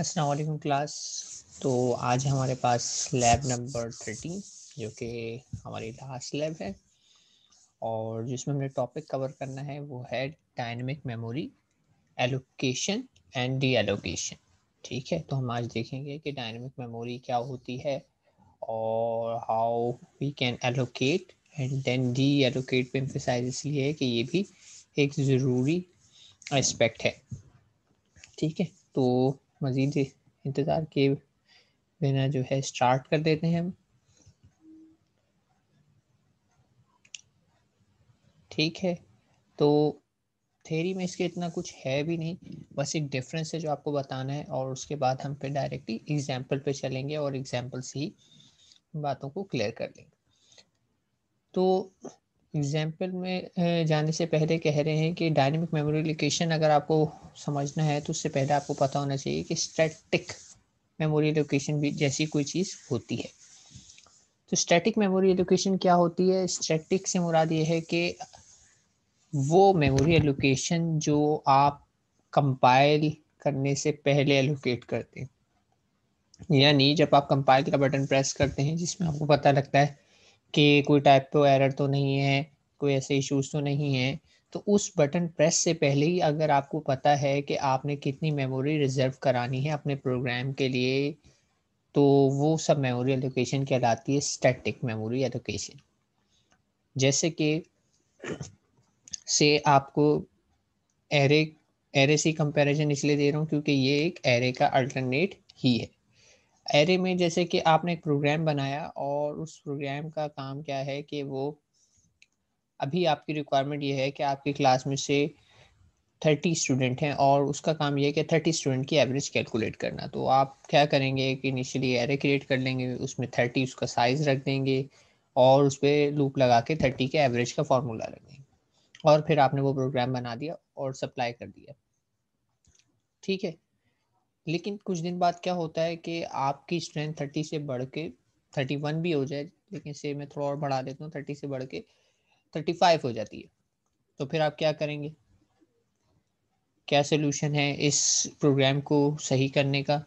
Aslam class तो आज हमारे पास लैब नंबर थर्टीन जो कि हमारी लास्ट लैब है और जिसमें हमने टॉपिक कवर करना है वो है dynamic memory allocation and deallocation ठीक है तो हम आज देखेंगे कि डायनमिक मेमोरी क्या होती है और how we can allocate and then deallocate पे एम्फिसाइज इसलिए है कि ये भी एक ज़रूरी एस्पेक्ट है ठीक है तो मज़ीद इंतज़ार किए बिना जो है स्टार्ट कर देते हैं हम ठीक है तो थेरी में इसके इतना कुछ है भी नहीं बस एक डिफरेंस है जो आपको बताना है और उसके बाद हम फिर डायरेक्टली एग्जाम्पल पे चलेंगे और एग्जाम्पल से ही बातों को क्लियर कर लेंगे तो एग्जाम्पल में जाने से पहले कह रहे हैं कि डायनेमिक मेमोरी लोकेशन अगर आपको समझना है तो उससे पहले आपको पता होना चाहिए कि स्टैटिक मेमोरी लोकेशन भी जैसी कोई चीज़ होती है तो स्टैटिक मेमोरी एलोकेशन क्या होती है स्टैटिक से मुराद ये है कि वो मेमोरी एलोकेशन जो आप कंपाइल करने से पहले एलोकेट करते हैं यानी जब आप कंपाइल का बटन प्रेस करते हैं जिसमें आपको पता लगता है कि कोई टाइप तो एरर तो नहीं है कोई ऐसे इश्यूज तो नहीं है तो उस बटन प्रेस से पहले ही अगर आपको पता है कि आपने कितनी मेमोरी रिजर्व करानी है अपने प्रोग्राम के लिए तो वो सब मेमोरी एलोकेशन कहलाती है स्टैटिक मेमोरी एलोकेशन जैसे कि से आपको एरे एरे से कंपैरिजन इसलिए दे रहा हूँ क्योंकि ये एक एरे का अल्टरनेट ही है एरे में जैसे कि आपने एक प्रोग्राम बनाया और उस प्रोग्राम का काम क्या है कि वो अभी आपकी रिक्वायरमेंट ये है कि आपकी क्लास में से थर्टी स्टूडेंट हैं और उसका काम यह है कि थर्टी स्टूडेंट की एवरेज कैलकुलेट करना तो आप क्या करेंगे कि इनिशियली एरे क्रिएट कर लेंगे उसमें थर्टी उसका साइज़ रख देंगे और उस पर लूप लगा के थर्टी के एवरेज का फार्मूला रख देंगे और फिर आपने वो प्रोग्राम बना दिया और सप्लाई कर दिया ठीक है लेकिन कुछ दिन बाद क्या होता है कि आपकी स्ट्रेंथ थर्टी से बढ़ के थर्टी वन भी हो जाए लेकिन से मैं थोड़ा और बढ़ा देता हूँ थर्टी से बढ़ के थर्टी फाइव हो जाती है तो फिर आप क्या करेंगे क्या सोल्यूशन है इस प्रोग्राम को सही करने का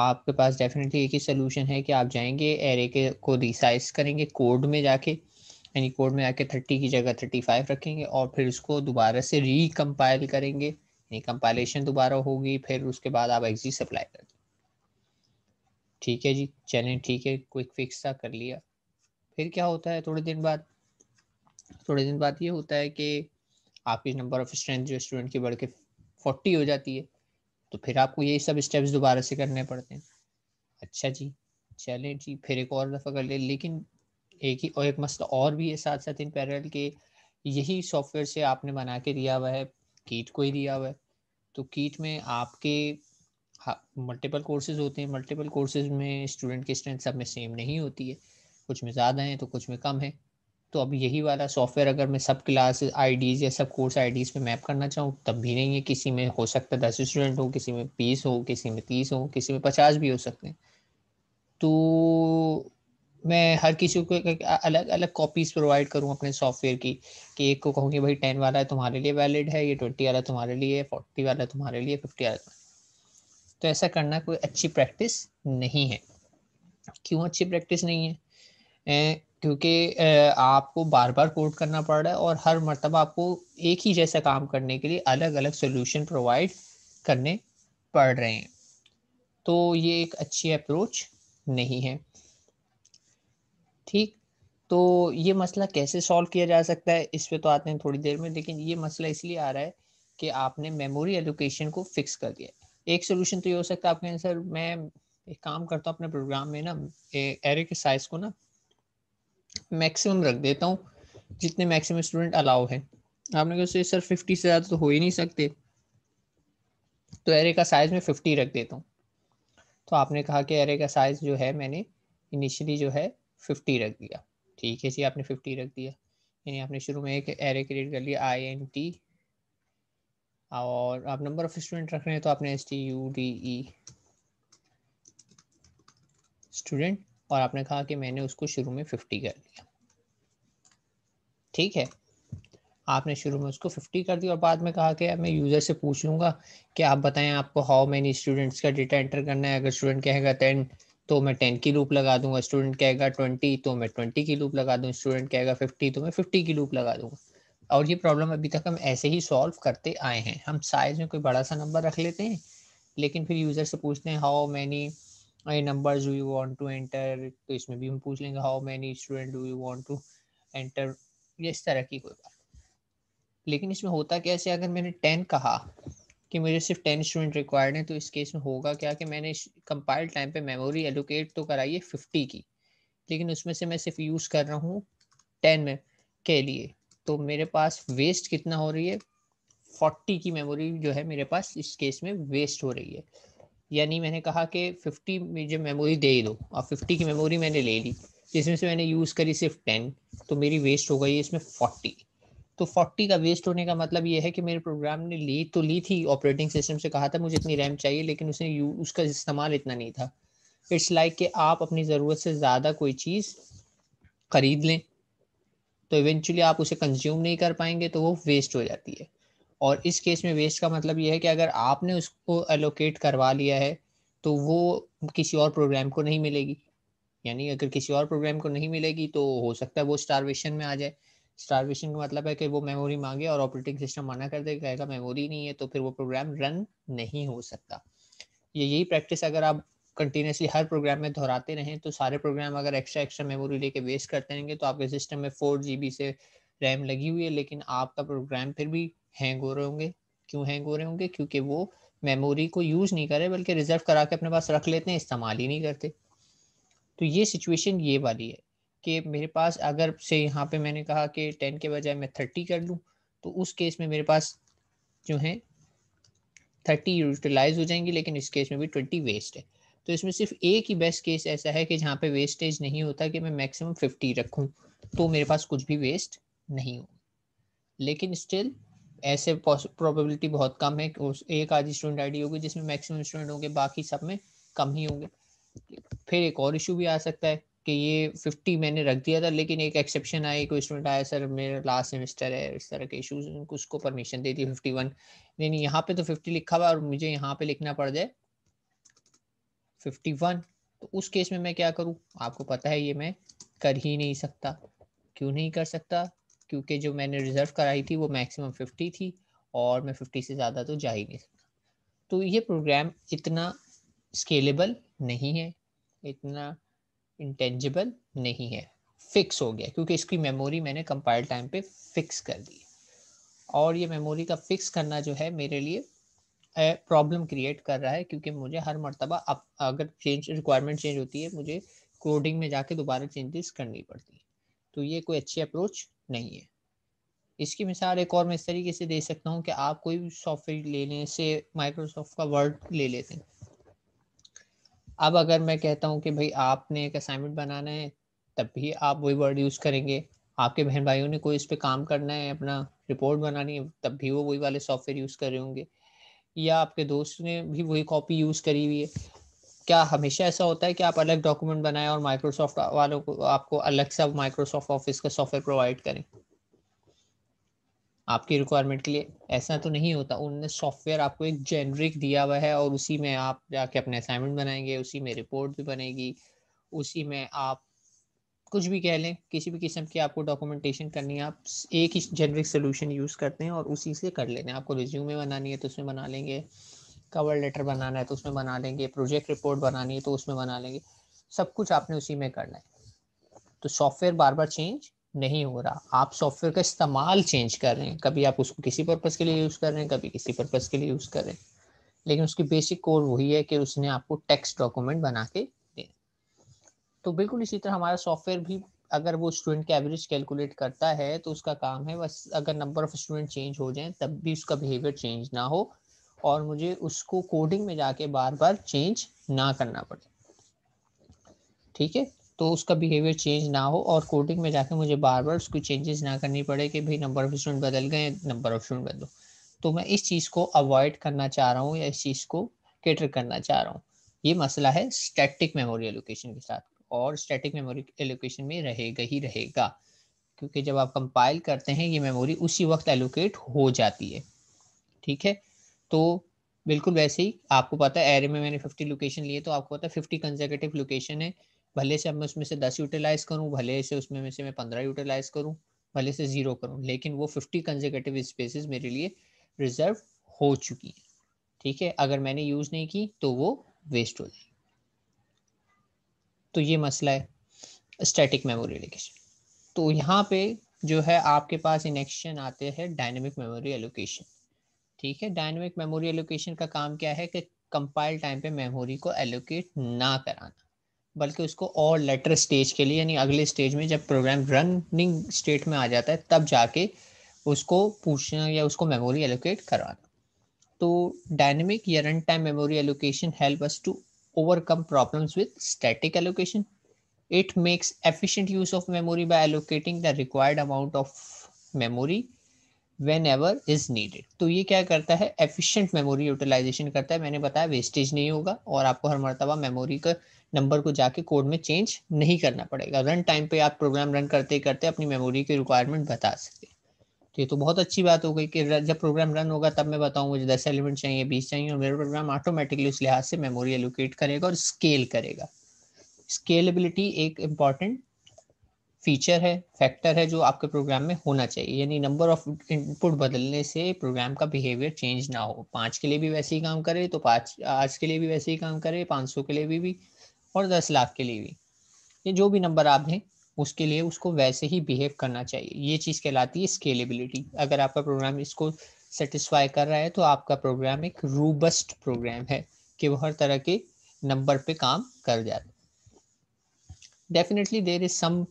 आपके पास डेफिनेटली एक ही सोल्यूशन है कि आप जाएंगे एरे के को रिसाइज करेंगे कोड में जाके यानी कोड में आके थर्टी की जगह थर्टी फाइव रखेंगे और फिर उसको दोबारा से रिकम्पाइल करेंगे यानी कंपाइलेशन दोबारा होगी फिर उसके बाद आप एग्जी सप्लाई कर ठीक है जी चलें ठीक है क्विक फिक्स था कर लिया फिर क्या होता है थोड़े दिन बाद थोड़े दिन बाद ये होता है कि आपकी नंबर ऑफ स्ट्रेंथ जो स्टूडेंट की बढ़ के फोर्टी हो जाती है तो फिर आपको ये सब स्टेप्स दोबारा से करने पड़ते हैं अच्छा जी चले जी फिर एक और दफ़ा कर ले लेकिन एक ही और एक मस्त और भी है साथ साथ इन पैरल के यही सॉफ्टवेयर से आपने बना के दिया हुआ है कीट को ही दिया हुआ है तो कीट में आपके मल्टीपल कोर्सेज होते हैं मल्टीपल कोर्सेज में स्टूडेंट की स्ट्रेंथ सब में सेम नहीं होती है कुछ में ज़्यादा हैं तो कुछ में कम है तो अब यही वाला सॉफ्टवेयर अगर मैं सब क्लास आईडीज या सब कोर्स आईडीज पे मैप करना चाहूँ तब भी नहीं है किसी में हो सकता है दस स्टूडेंट हो किसी में बीस हो किसी में तीस हो किसी में पचास भी हो सकते हैं तो मैं हर किसी को अलग अलग कॉपीज़ प्रोवाइड करूँ अपने सॉफ्टवेयर की कि एक को कहूँ कि भाई टेन वाला है तुम्हारे लिए वैलिड है ये ट्वेंटी वाला तुम्हारे लिए फोर्टी वाला तुम्हारे लिए फिफ्टी वाला तो ऐसा करना कोई अच्छी प्रैक्टिस नहीं है क्यों अच्छी प्रैक्टिस नहीं है क्योंकि आपको बार बार कोड करना पड़ रहा है और हर मरतब आपको एक ही जैसा काम करने के लिए अलग अलग सोल्यूशन प्रोवाइड करने पड़ रहे हैं तो ये एक अच्छी अप्रोच नहीं है ठीक तो ये मसला कैसे सॉल्व किया जा सकता है इस पर तो आते हैं थोड़ी देर में लेकिन ये मसला इसलिए आ रहा है कि आपने मेमोरी एलोकेशन को फिक्स कर दिया एक सोल्यूशन तो ये हो सकता है आपके आंसर मैं एक काम करता हूँ अपने प्रोग्राम में ना एरे के साइज को ना मैक्सिमम रख देता हूँ जितने मैक्सिमम स्टूडेंट अलाउ है आपने कहा सर फिफ्टी से ज़्यादा तो हो ही नहीं सकते तो एरे का साइज़ मैं फिफ्टी रख देता हूँ तो आपने कहा कि एरे का साइज़ जो है मैंने इनिशियली जो है फिफ्टी रख दिया ठीक है जी आपने फिफ्टी रख दिया यानी आपने शुरू में एक एरे क्रिएट कर लिया आई एन टी और आप नंबर ऑफ स्टूडेंट रख रहे हैं तो आपने S T U D E student और आपने कहा कि मैंने उसको शुरू में फिफ्टी कर दिया ठीक है आपने शुरू में उसको 50 कर दिया और बाद में कहा कि मैं यूज़र से पूछ लूंगा कि आप बताएं आपको हाउ मैनी स्टूडेंट्स का डेटा एंटर करना है अगर स्टूडेंट कहेगा टेन तो मैं टेन की लूप लगा दूंगा स्टूडेंट कहेगा ट्वेंटी तो मैं ट्वेंटी की लूप लगा दूँ स्टूडेंट कहेगा फिफ्टी तो मैं फिफ्टी की लूप लगा दूंगा और ये प्रॉब्लम अभी तक हम ऐसे ही सॉल्व करते आए हैं हम साइज़ में कोई बड़ा सा नंबर रख लेते हैं लेकिन फिर यूज़र से पूछते हैं how many any numbers do you want to enter तो इसमें भी हम पूछ लेंगे how many student do you want to enter इस तरह की कोई बात लेकिन इसमें होता कैसे अगर मैंने टेन कहा कि मुझे सिर्फ टेन स्टूडेंट रिक्वायर्ड हैं तो इस केस में होगा क्या कि मैंने कंपाइल टाइम पे मेमोरी एलोकेट तो कराई है फिफ्टी की लेकिन उसमें से मैं सिर्फ यूज़ कर रहा हूँ टेन में के लिए तो मेरे पास वेस्ट कितना हो रही है फोर्टी की मेमोरी जो है मेरे पास इस केस में वेस्ट हो रही है यानी मैंने कहा कि फ़िफ्टी मुझे मेमोरी दे ही दो और फिफ्टी की मेमोरी मैंने ले ली जिसमें से मैंने यूज़ करी सिर्फ टेन तो मेरी वेस्ट हो गई इसमें फोर्टी तो फोर्टी का वेस्ट होने का मतलब ये है कि मेरे प्रोग्राम ने ली तो ली थी ऑपरेटिंग सिस्टम से कहा था मुझे इतनी रैम चाहिए लेकिन उसने यू उसका इस्तेमाल इतना नहीं था इट्स लाइक like कि आप अपनी ज़रूरत से ज़्यादा कोई चीज़ ख़रीद लें तो इवेंचुअली आप उसे कंज्यूम नहीं कर पाएंगे तो वो वेस्ट हो जाती है और इस केस में वेस्ट का मतलब ये है कि अगर आपने उसको एलोकेट करवा लिया है तो वो किसी और प्रोग्राम को नहीं मिलेगी यानी अगर किसी और प्रोग्राम को नहीं मिलेगी तो हो सकता है वो स्टारवेशन में आ जाए स्टारवेशन का मतलब है कि वो मेमोरी मांगे और ऑपरेटिंग सिस्टम मना कर दे कहेगा मेमोरी नहीं है तो फिर वो प्रोग्राम रन नहीं हो सकता ये यही प्रैक्टिस अगर आप कंटिन्यूसली हर प्रोग्राम में दोहराते रहें तो सारे प्रोग्राम अगर एक्स्ट्रा एक्स्ट्रा मेमोरी लेके वेस्ट करते रहेंगे तो आपके सिस्टम में फोर जी से रैम लगी हुई है लेकिन आपका प्रोग्राम फिर भी हैंग हो रहे होंगे क्यों हैंग हो रहे होंगे क्योंकि वो मेमोरी को यूज़ नहीं कर रहे बल्कि रिजर्व करा के अपने पास रख लेते हैं इस्तेमाल ही नहीं करते तो ये सिचुएशन ये वाली है कि मेरे पास अगर से यहाँ पे मैंने कहा कि टेन के बजाय मैं थर्टी कर लूँ तो उस केस में मेरे पास जो है थर्टी यूटिलाइज हो जाएंगी लेकिन इस केस में भी ट्वेंटी वेस्ट है तो इसमें सिर्फ एक ही बेस्ट केस ऐसा है कि जहाँ पे वेस्टेज नहीं होता कि मैं मैक्सिमम फिफ्टी रखूँ तो मेरे पास कुछ भी वेस्ट नहीं हो लेकिन स्टिल ऐसे प्रोबेबिलिटी बहुत कम है कि उस एक आधी स्टूडेंट आईडी होगी जिसमें मैक्सिमम स्टूडेंट होंगे बाकी सब में कम ही होंगे फिर एक और इशू भी आ सकता है कि ये फिफ्टी मैंने रख दिया था लेकिन एक एक्सेप्शन आया कोई स्टूडेंट आया सर मेरा लास्ट सेमेस्टर है इस तरह के इशूज उसको परमिशन दे दी फिफ्टी वन नहीं यहाँ पे तो फिफ्टी लिखा हुआ और मुझे यहाँ पे लिखना पड़ जाए फिफ्टी वन तो उस केस में मैं क्या करूँ आपको पता है ये मैं कर ही नहीं सकता क्यों नहीं कर सकता क्योंकि जो मैंने रिज़र्व कराई थी वो मैक्सिमम फिफ्टी थी और मैं फिफ्टी से ज़्यादा तो जा ही नहीं सकता तो ये प्रोग्राम इतना स्केलेबल नहीं है इतना इंटेंजिबल नहीं है फिक्स हो गया क्योंकि इसकी मेमोरी मैंने कंपाइल टाइम पे फिक्स कर दी और ये मेमोरी का फिक्स करना जो है मेरे लिए प्रॉब्लम क्रिएट कर रहा है क्योंकि मुझे हर मरतबा अब अगर चेंज रिक्वायरमेंट चेंज होती है मुझे कोडिंग में जाके दोबारा चेंजेस करनी पड़ती है तो ये कोई अच्छी अप्रोच नहीं है इसकी मिसाल एक और मैं इस तरीके से दे सकता हूँ कि आप कोई भी सॉफ्टवेयर लेने से माइक्रोसॉफ्ट का वर्ड ले लेते हैं अब अगर मैं कहता हूँ कि भाई आपने एक असाइनमेंट बनाना है तब भी आप वही वर्ड यूज़ करेंगे आपके बहन भाइयों ने कोई इस पर काम करना है अपना रिपोर्ट बनानी है तब भी वो वही वाले सॉफ्टवेयर यूज़ कर रहे होंगे या आपके दोस्त ने भी वही कॉपी यूज़ करी हुई है क्या हमेशा ऐसा होता है कि आप अलग डॉक्यूमेंट बनाएं और माइक्रोसॉफ्ट वालों को आपको अलग सा माइक्रोसॉफ्ट ऑफिस का सॉफ्टवेयर प्रोवाइड करें आपकी रिक्वायरमेंट के लिए ऐसा तो नहीं होता उन्होंने सॉफ्टवेयर आपको एक जेनरिक दिया हुआ है और उसी में आप जाके अपने असाइनमेंट बनाएंगे उसी में रिपोर्ट भी बनेगी उसी में आप कुछ भी कह लें किसी भी किस्म की आपको डॉक्यूमेंटेशन करनी है आप एक ही जेनरिक सोल्यूशन यूज़ करते हैं और उसी से कर लेते हैं आपको रिज्यूमे बनानी है तो उसमें बना लेंगे कवर लेटर बनाना है तो उसमें बना लेंगे प्रोजेक्ट रिपोर्ट बनानी है तो उसमें बना लेंगे सब कुछ आपने उसी में करना है तो सॉफ्टवेयर बार बार चेंज नहीं हो रहा आप सॉफ्टवेयर का इस्तेमाल चेंज कर रहे हैं कभी आप उसको किसी पर्पज़ के लिए यूज़ कर रहे हैं कभी किसी पर्पज़ के लिए यूज़ कर रहे हैं लेकिन उसकी बेसिक कोर वही है कि उसने आपको टेक्स्ट डॉक्यूमेंट बना के दे तो बिल्कुल इसी तरह हमारा सॉफ्टवेयर भी अगर वो स्टूडेंट का एवरेज कैलकुलेट करता है तो उसका काम है बस अगर नंबर ऑफ स्टूडेंट चेंज हो जाए तब भी उसका बिहेवियर चेंज ना हो और मुझे उसको कोडिंग में जाके बार बार चेंज ना करना पड़े ठीक है तो उसका बिहेवियर चेंज ना हो और कोडिंग में जाके मुझे बार बार उसको चेंजेस ना करनी पड़े कि भाई नंबर ऑफ स्टूडेंट बदल गए नंबर ऑफ स्टूडेंट बदलो तो मैं इस चीज़ को अवॉइड करना चाह रहा हूँ या इस चीज़ को केटर करना चाह रहा हूँ ये मसला है स्टैटिक मेमोरी एलोकेशन के साथ और स्टैटिक मेमोरी एलोकेशन में रहेगा ही रहेगा क्योंकि जब आप कंपाइल करते हैं ये मेमोरी उसी वक्त एलोकेट हो जाती है ठीक है तो बिल्कुल वैसे ही आपको पता है एरे में मैंने फिफ्टी लोकेशन लिए तो आपको पता है फिफ्टी कंजर्वेटिव लोकेशन है भले से मैं उसमें से दस यूटिलाइज करूँ भले से उसमें में से मैं पंद्रह यूटिलाइज करूँ भले से ज़ीरो करूँ लेकिन वो फिफ्टी कंजर्वेटिव स्पेसिस मेरे लिए रिजर्व हो चुकी है ठीक है अगर मैंने यूज़ नहीं की तो वो वेस्ट हो जाएगी तो ये मसला है स्टैटिक मेमोरी एलोकेशन तो यहाँ पे जो है आपके पास इनेक्शन आते हैं डायनेमिक मेमोरी एलोकेशन ठीक है डायनेमिक मेमोरी एलोकेशन का काम क्या है कि कंपाइल टाइम पे मेमोरी को एलोकेट ना कराना बल्कि उसको और लेटर स्टेज के लिए यानी अगले स्टेज में जब प्रोग्राम रनिंग स्टेट में आ जाता है तब जाके उसको पूछना या उसको मेमोरी एलोकेट करवाना तो डायनेमिक या run time memory allocation help us to overcome problems with static allocation it makes efficient use of memory by allocating the required amount of memory whenever is needed तो ये क्या करता है efficient memory utilisation करता है मैंने बताया wastage नहीं होगा और आपको हर मरतबा मेमोरी का नंबर को जाके कोड में चेंज नहीं करना पड़ेगा रन टाइम पे आप प्रोग्राम रन करते करते अपनी मेमोरी की रिक्वायरमेंट बता सकते तो ये तो बहुत अच्छी बात हो गई कि जब प्रोग्राम रन होगा तब मैं बताऊँ मुझे दस एलिमेंट चाहिए बीस चाहिए और मेरा प्रोग्राम ऑटोमेटिकली उस लिहाज से मेमोरी एलोकेट करेगा और स्केल करेगा स्केलेबिलिटी एक इम्पॉर्टेंट फीचर है फैक्टर है जो आपके प्रोग्राम में होना चाहिए यानी नंबर ऑफ इनपुट बदलने से प्रोग्राम का बिहेवियर चेंज ना हो पाँच के लिए भी वैसे ही काम करे तो पाँच आज के लिए भी वैसे ही काम करे पाँच सौ के लिए भी, भी और दस लाख के लिए भी ये जो भी नंबर आप दें उसके लिए उसको वैसे ही बिहेव करना चाहिए ये चीज़ कहलाती है स्केलेबिलिटी अगर आपका प्रोग्राम इसको सेटिस्फाई कर रहा है तो आपका प्रोग्राम एक रूबस्ट प्रोग्राम है कि वो हर तरह के नंबर पे काम कर जाता definitely there is some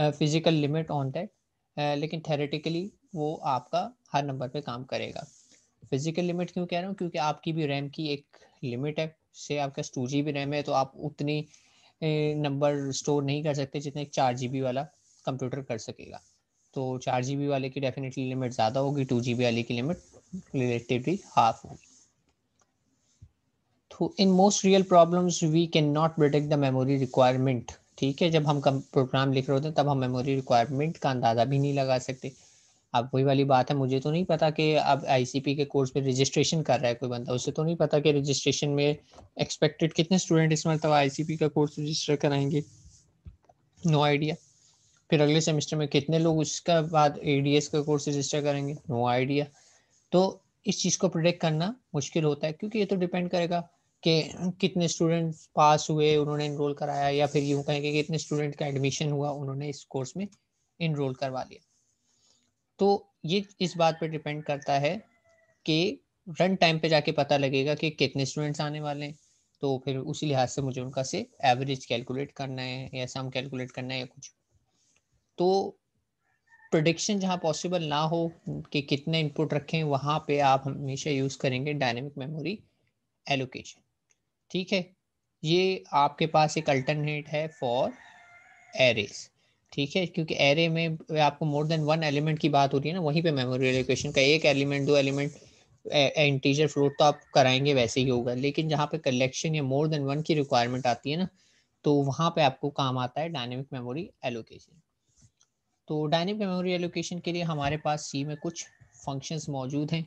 physical limit on that लेकिन थेरेटिकली वो आपका हर नंबर पे काम करेगा फिजिकल लिमिट क्यों कह रहा हूँ क्योंकि आपकी भी रैम की एक लिमिट है से आपका टू जी बी रैम है तो आप उतनी नंबर स्टोर नहीं कर सकते जितने चार जी बी वाला कंप्यूटर कर सकेगा तो चार जी बी वाले की डेफिनेटली लिमिट ज़्यादा होगी टू जी बी वाले की लिमिट रिलेटिवली हाफ होगी तो in most real problems we cannot protect the memory requirement ठीक है जब हम प्रोग्राम लिख रहे होते हैं तब हम मेमोरी रिक्वायरमेंट का अंदाज़ा भी नहीं लगा सकते अब वही वाली बात है मुझे तो नहीं पता कि अब आई के कोर्स में रजिस्ट्रेशन कर रहा है कोई बंदा उसे तो नहीं पता कि रजिस्ट्रेशन में एक्सपेक्टेड कितने स्टूडेंट इस मतलब आई का कोर्स रजिस्टर कराएंगे नो आइडिया फिर अगले सेमेस्टर में कितने लोग उसका बाद ए का कोर्स रजिस्टर करेंगे नो आइडिया तो इस चीज़ को प्रोडिक्ट करना मुश्किल होता है क्योंकि ये तो डिपेंड करेगा कि कितने स्टूडेंट्स पास हुए उन्होंने इनरोल कराया या फिर यूँ कहें कि कितने स्टूडेंट का एडमिशन हुआ उन्होंने इस कोर्स में इनरोल करवा लिया तो ये इस बात पर डिपेंड करता है कि रन टाइम पे जाके पता लगेगा कि कितने स्टूडेंट्स आने वाले हैं तो फिर उसी लिहाज से मुझे उनका से एवरेज कैलकुलेट करना है या सम कैलकुलेट करना है या कुछ तो प्रोडिक्शन जहाँ पॉसिबल ना हो कि कितने इनपुट रखें वहाँ पे आप हमेशा यूज़ करेंगे डायनेमिक मेमोरी एलोकेशन ठीक है ये आपके पास एक अल्टरनेट है फॉर एरेज ठीक है क्योंकि एरे में आपको मोर देन वन एलिमेंट की बात हो रही है ना वहीं पे मेमोरी एलोकेशन का एक एलिमेंट दो एलिमेंट इंटीजर फ्लोट तो आप कराएंगे वैसे ही होगा लेकिन जहाँ पे कलेक्शन या मोर देन वन की रिक्वायरमेंट आती है ना तो वहाँ पे आपको काम आता है डायनेमिक मेमोरी एलोकेशन तो डायनेमिक मेमोरी एलोकेशन के लिए हमारे पास सी में कुछ फंक्शंस मौजूद हैं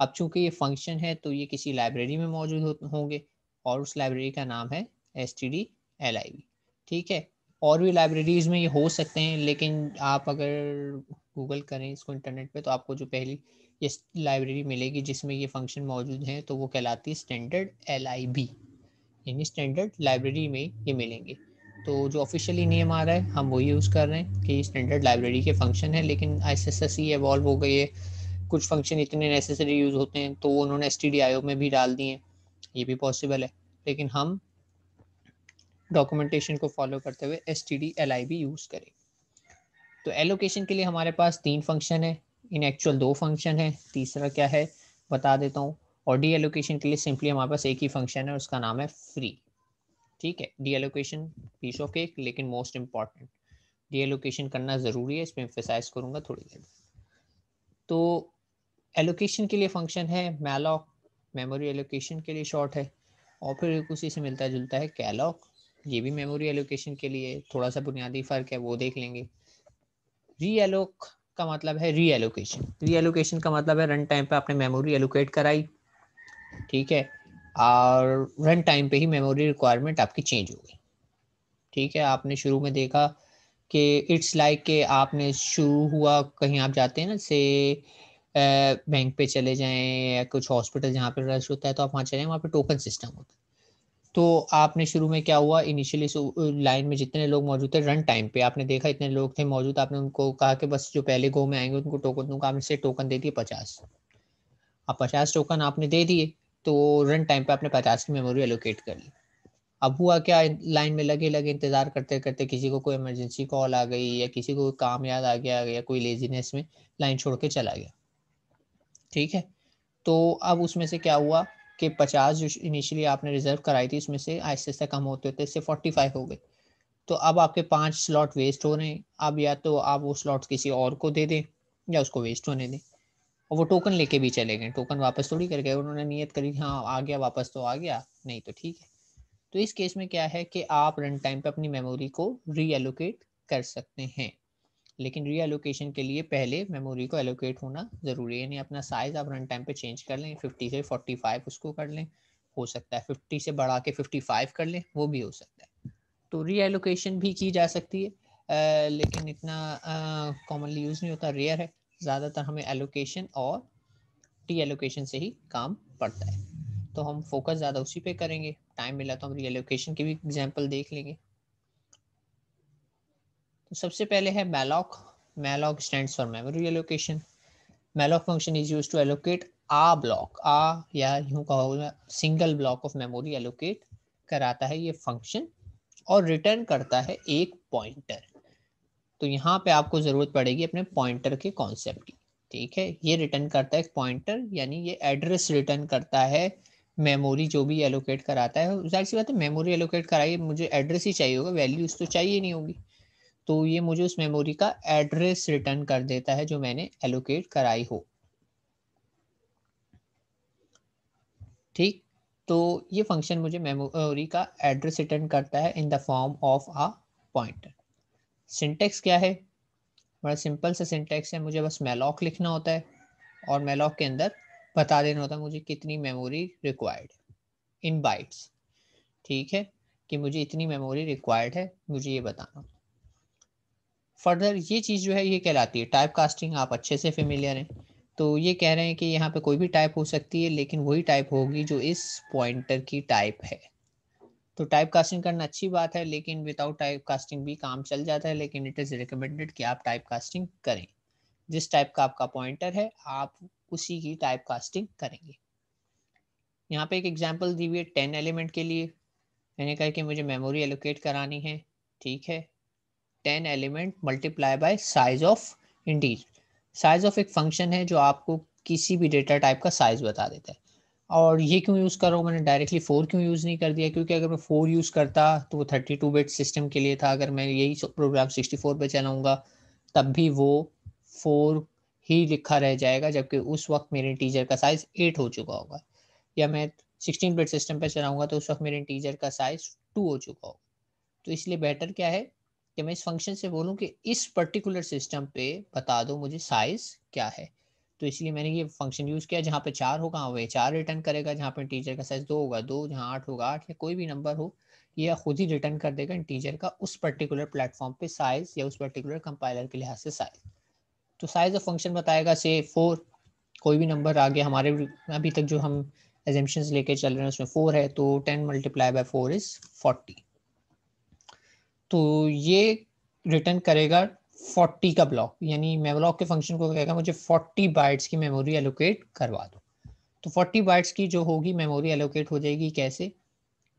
अब चूंकि ये फंक्शन है तो ये किसी लाइब्रेरी में मौजूद होंगे और उस लाइब्रेरी का नाम है S T D L I V ठीक है और भी लाइब्रेरीज में ये हो सकते हैं लेकिन आप अगर गूगल करें इसको इंटरनेट पे तो आपको जो पहली ये लाइब्रेरी मिलेगी जिसमें ये फंक्शन मौजूद हैं तो वो कहलाती है स्टैंडर्ड एल आई बी यानी स्टैंडर्ड लाइब्रेरी में ये मिलेंगे तो जो ऑफिशियली नेम आ रहा है हम वही यूज़ कर रहे हैं कि स्टैंडर्ड लाइब्रेरी के फंक्शन है लेकिन S S S E evolve हो गई है कुछ फंक्शन इतने नेसेसरी यूज़ होते हैं तो उन्होंने S T D I O में भी डाल दिए हैं ये भी पॉसिबल है लेकिन हम डॉक्यूमेंटेशन को फॉलो करते हुए S T D L I भी यूज़ करें तो एलोकेशन के लिए हमारे पास तीन फंक्शन है इन एक्चुअल दो फंक्शन है तीसरा क्या है बता देता हूँ और डी एलोकेशन के लिए सिंपली हमारे पास एक ही फंक्शन है उसका नाम है फ्री ठीक है deallocation piece of cake लेकिन मोस्ट इम्पॉर्टेंट डी एलोकेशन करना ज़रूरी है इस पर एम्फेसाइज करूँगा थोड़ी देर तो एलोकेशन के लिए फंक्शन है मैलॉक मेमोरी एलोकेशन के लिए शॉर्ट है और फिर उसी से मिलता जुलता है कैलॉक ये भी मेमोरी एलोकेशन के लिए थोड़ा सा बुनियादी फ़र्क है वो देख लेंगे री एलोक का मतलब है री एलोकेशन री एलोकेशन का मतलब है रन टाइम पे आपने मेमोरी एलोकेट कराई ठीक है और रन टाइम पे ही मेमोरी रिक्वायरमेंट आपकी चेंज हो गई ठीक है आपने शुरू में देखा कि इट्स लाइक के आपने शुरू हुआ कहीं आप जाते हैं ना से बैंक पे चले जाएं या कुछ हॉस्पिटल जहाँ पे रश होता है तो आप वहाँ चले वहाँ पे टोकन सिस्टम होता है तो आपने शुरू में क्या हुआ इनिशियली लाइन में जितने लोग मौजूद थे रन टाइम पे आपने देखा इतने लोग थे मौजूद आपने उनको कहा कि बस जो पहले गो में आएंगे उनको टोकन दूंगा आपने से टोकन दे दिए पचास अब पचास टोकन आपने दे दिए तो रन टाइम पे आपने पचास की मेमोरी एलोकेट कर ली अब हुआ क्या लाइन में लगे लगे इंतजार करते करते किसी को कोई इमरजेंसी कॉल आ गई या किसी को काम याद आ गया या कोई लेजीनेस में लाइन छोड़ के चला गया ठीक है तो अब उसमें से क्या हुआ कि पचास जो इनिशियली आपने रिजर्व कराई थी उसमें से आहिस्ते आहिस्ते कम होते होते इससे फोर्टी फाइव हो गए तो अब आपके पाँच स्लॉट वेस्ट हो रहे हैं अब या तो आप वो स्लॉट किसी और को दे दें या उसको वेस्ट होने दें और वो टोकन लेके भी चले गए टोकन वापस थोड़ी कर गए उन्होंने नियत करी हाँ आ गया वापस तो आ गया नहीं तो ठीक है तो इस केस में क्या है कि आप रन टाइम पर अपनी मेमोरी को रीएलोकेट कर सकते हैं लेकिन री एलोकेशन के लिए पहले मेमोरी को एलोकेट होना ज़रूरी है यानी अपना साइज़ आप रन टाइम पे चेंज कर लें 50 से 45 उसको कर लें हो सकता है 50 से बढ़ा के 55 कर लें वो भी हो सकता है तो री एलोकेशन भी की जा सकती है आ, लेकिन इतना कॉमनली यूज़ नहीं होता रेयर है ज़्यादातर हमें एलोकेशन और टी एलोकेशन से ही काम पड़ता है तो हम फोकस ज़्यादा उसी पे करेंगे टाइम मिला तो हम रीएलोकेशन की भी एग्जांपल देख लेंगे सबसे पहले है malloc malloc stand for memory allocation malloc function is use to allocate a block a या यूँ कहो single block of memory allocate कराता है ये फंक्शन और रिटर्न करता है एक पॉइंटर तो यहाँ पे आपको ज़रूरत पड़ेगी अपने पॉइंटर के कॉन्सेप्ट की ठीक है ये रिटर्न करता है एक पॉइंटर यानी ये एड्रेस रिटर्न करता है मेमोरी जो भी एलोकेट कराता है जाहिर सी बात है मेमोरी एलोकेट कराइए मुझे एड्रेस ही चाहिए होगा वैल्यूज़ तो चाहिए नहीं होगी तो ये मुझे उस मेमोरी का एड्रेस रिटर्न कर देता है जो मैंने एलोकेट कराई हो ठीक तो ये फंक्शन मुझे मेमोरी का एड्रेस रिटर्न करता है in the form of a pointer syntax क्या है बड़ा सिंपल सा सिंटेक्स है मुझे बस मेलॉक लिखना होता है और मेलॉक के अंदर बता देना होता है मुझे कितनी मेमोरी रिक्वायर्ड इन बाइट्स ठीक है कि मुझे इतनी मेमोरी रिक्वायर्ड है मुझे ये बताना फर्दर ये चीज़ जो है ये कहलाती है टाइप कास्टिंग आप अच्छे से फेमिलियर हैं तो ये कह रहे हैं कि यहाँ पे कोई भी टाइप हो सकती है लेकिन वही टाइप होगी जो इस पॉइंटर की टाइप है तो टाइप कास्टिंग करना अच्छी बात है लेकिन विदाउट टाइप कास्टिंग भी काम चल जाता है लेकिन इट इज़ रिकमेंडेड कि आप टाइप कास्टिंग करें जिस टाइप का आपका पॉइंटर है आप उसी की टाइप कास्टिंग करेंगे यहाँ पे एक एग्जाम्पल दी हुई है टेन एलिमेंट के लिए मैंने कहा कि मुझे मेमोरी एलोकेट करानी है ठीक है ten element multiply by size of integer size of एक फंक्शन है जो आपको किसी भी डेटा टाइप का साइज बता देता है और ये क्यों यूज़ कर रहा हूँ मैंने डायरेक्टली फोर क्यों यूज़ नहीं कर दिया क्योंकि अगर मैं फोर यूज़ करता तो वो थर्टी टू बेट सिस्टम के लिए था अगर मैं यही प्रोग्राम सिक्सटी फोर पर चलाऊँगा तब भी वो फोर ही लिखा रह जाएगा जबकि उस वक्त मेरे इंटीजर का साइज़ एट हो चुका होगा या मैं सिक्सटीन बेट सिस्टम पर चलाऊँगा तो उस वक्त मेरे इंटीजर का साइज़ टू हो चुका होगा तो इसलिए बेटर क्या है कि मैं इस फंक्शन से बोलूँ कि इस पर्टिकुलर सिस्टम पे बता दो मुझे साइज़ क्या है तो इसलिए मैंने ये फंक्शन यूज़ किया जहाँ पे चार होगा वह चार रिटर्न करेगा जहाँ पे टीचर का साइज़ दो होगा दो जहाँ आठ होगा आठ या कोई भी नंबर हो ये खुद ही रिटर्न कर देगा इंटीजर का उस पर्टिकुलर प्लेटफॉर्म पे साइज़ या उस पर्टिकुलर कंपाइलर के लिहाज से साइज़ तो साइज़ ऑफ फंक्शन बताएगा से फोर कोई भी नंबर आ गया हमारे अभी तक जो हम एजेंशन लेके चल रहे हैं उसमें फोर है तो ten multiply by four is forty तो ये रिटर्न करेगा 40 का ब्लॉक यानी ब्लॉक के फंक्शन को कहेगा मुझे 40 बाइट्स की मेमोरी एलोकेट करवा दो तो 40 बाइट्स की जो होगी मेमोरी एलोकेट हो जाएगी कैसे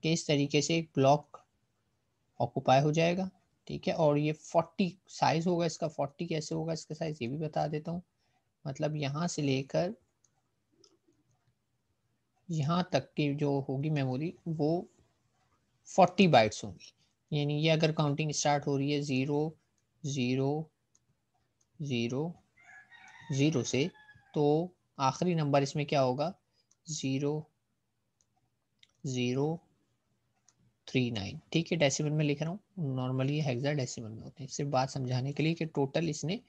कि इस तरीके से एक ब्लॉक ऑक्यूपाई हो जाएगा ठीक है और ये 40 साइज़ होगा इसका 40 कैसे होगा इसका साइज़ ये भी बता देता हूँ मतलब यहाँ से लेकर यहाँ तक की जो होगी मेमोरी वो फोर्टी बाइट्स होंगी यानी ये अगर काउंटिंग स्टार्ट हो रही है ज़ीरो ज़ीरो ज़ीरो ज़ीरो से तो आखिरी नंबर इसमें क्या होगा ज़ीरो ज़ीरो थ्री नाइन ठीक है डेसिमल में लिख रहा हूँ नॉर्मली हेक्सा डेसिमल में होते हैं सिर्फ बात समझाने के लिए कि टोटल इसने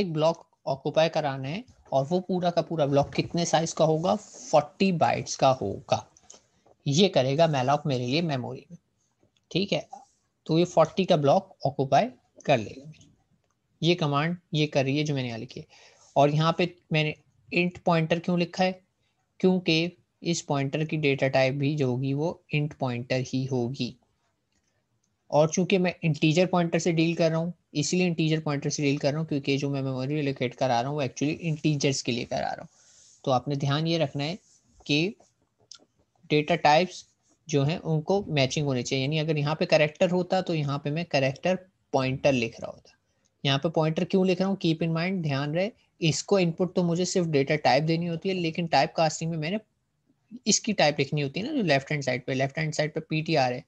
एक ब्लॉक ऑक्यूपाई कराना है और वो पूरा का पूरा ब्लॉक कितने साइज का होगा फोर्टी बाइट्स का होगा ये करेगा मैलॉक मेरे लिए मेमोरी में ठीक है तो ये फोर्टी का ब्लॉक ऑक्यूपाई कर लेगा ये कमांड ये कर रही है जो मैंने यहाँ लिखी है और यहाँ पे मैंने इंट पॉइंटर क्यों लिखा है क्योंकि इस पॉइंटर की डेटा टाइप भी जो होगी वो इंट पॉइंटर ही होगी और चूंकि मैं इंटीजर पॉइंटर से डील कर रहा हूँ इसीलिए इंटीजर पॉइंटर से डील कर रहा हूँ क्योंकि जो मैं मेमोरी लोकेट करा रहा हूँ वो एक्चुअली इंटीजर्स के लिए करा रहा हूँ तो आपने ध्यान ये रखना है कि डेटा टाइप्स जो है उनको मैचिंग होनी चाहिए यानी अगर यहाँ पे करेक्टर होता तो यहाँ पे मैं करेक्टर पॉइंटर लिख रहा होता यहाँ पे पॉइंटर क्यों लिख रहा हूँ कीप इन माइंड ध्यान रहे इसको इनपुट तो मुझे सिर्फ डेटा टाइप देनी होती है लेकिन टाइप कास्टिंग में मैंने इसकी टाइप लिखनी होती है ना जो लेफ्ट हैंड साइड पे लेफ्ट हैंड साइड पे पीटीआर है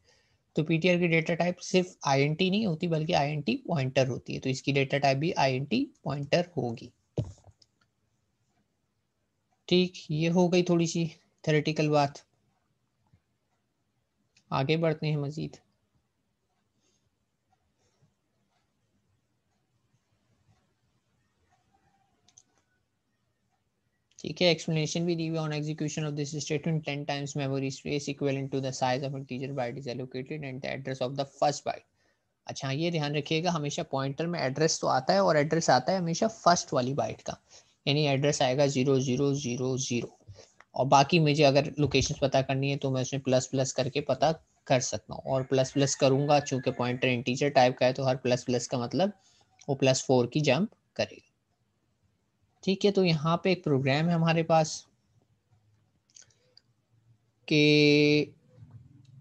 तो पीटीआर की डेटा टाइप सिर्फ आईएनटी नहीं होती बल्कि आईएनटी पॉइंटर होती है तो इसकी डेटा टाइप भी आईएनटी पॉइंटर होगी ठीक ये हो गई थोड़ी सी थेरेटिकल बात आगे बढ़ते हैं मज़ीद ठीक है एक्सप्लेनेशन भी दी हुई on execution of this statement ten times memory space equivalent to the size of integer byte is allocated and the address of the first byte अच्छा ये ध्यान रखिएगा हमेशा पॉइंटर में एड्रेस तो आता है और एड्रेस आता है हमेशा फर्स्ट वाली बाइट का यानी एड्रेस आएगा जीरो जीरो जीरो जीरो और बाकी मुझे अगर लोकेशन पता करनी है तो मैं उसमें प्लस प्लस करके पता कर सकता हूँ और प्लस प्लस करूंगा चूंकि पॉइंटर इंटीजर टाइप का है तो हर प्लस प्लस का मतलब वो प्लस फोर की जंप करेगा ठीक है तो यहाँ पे एक प्रोग्राम है हमारे पास के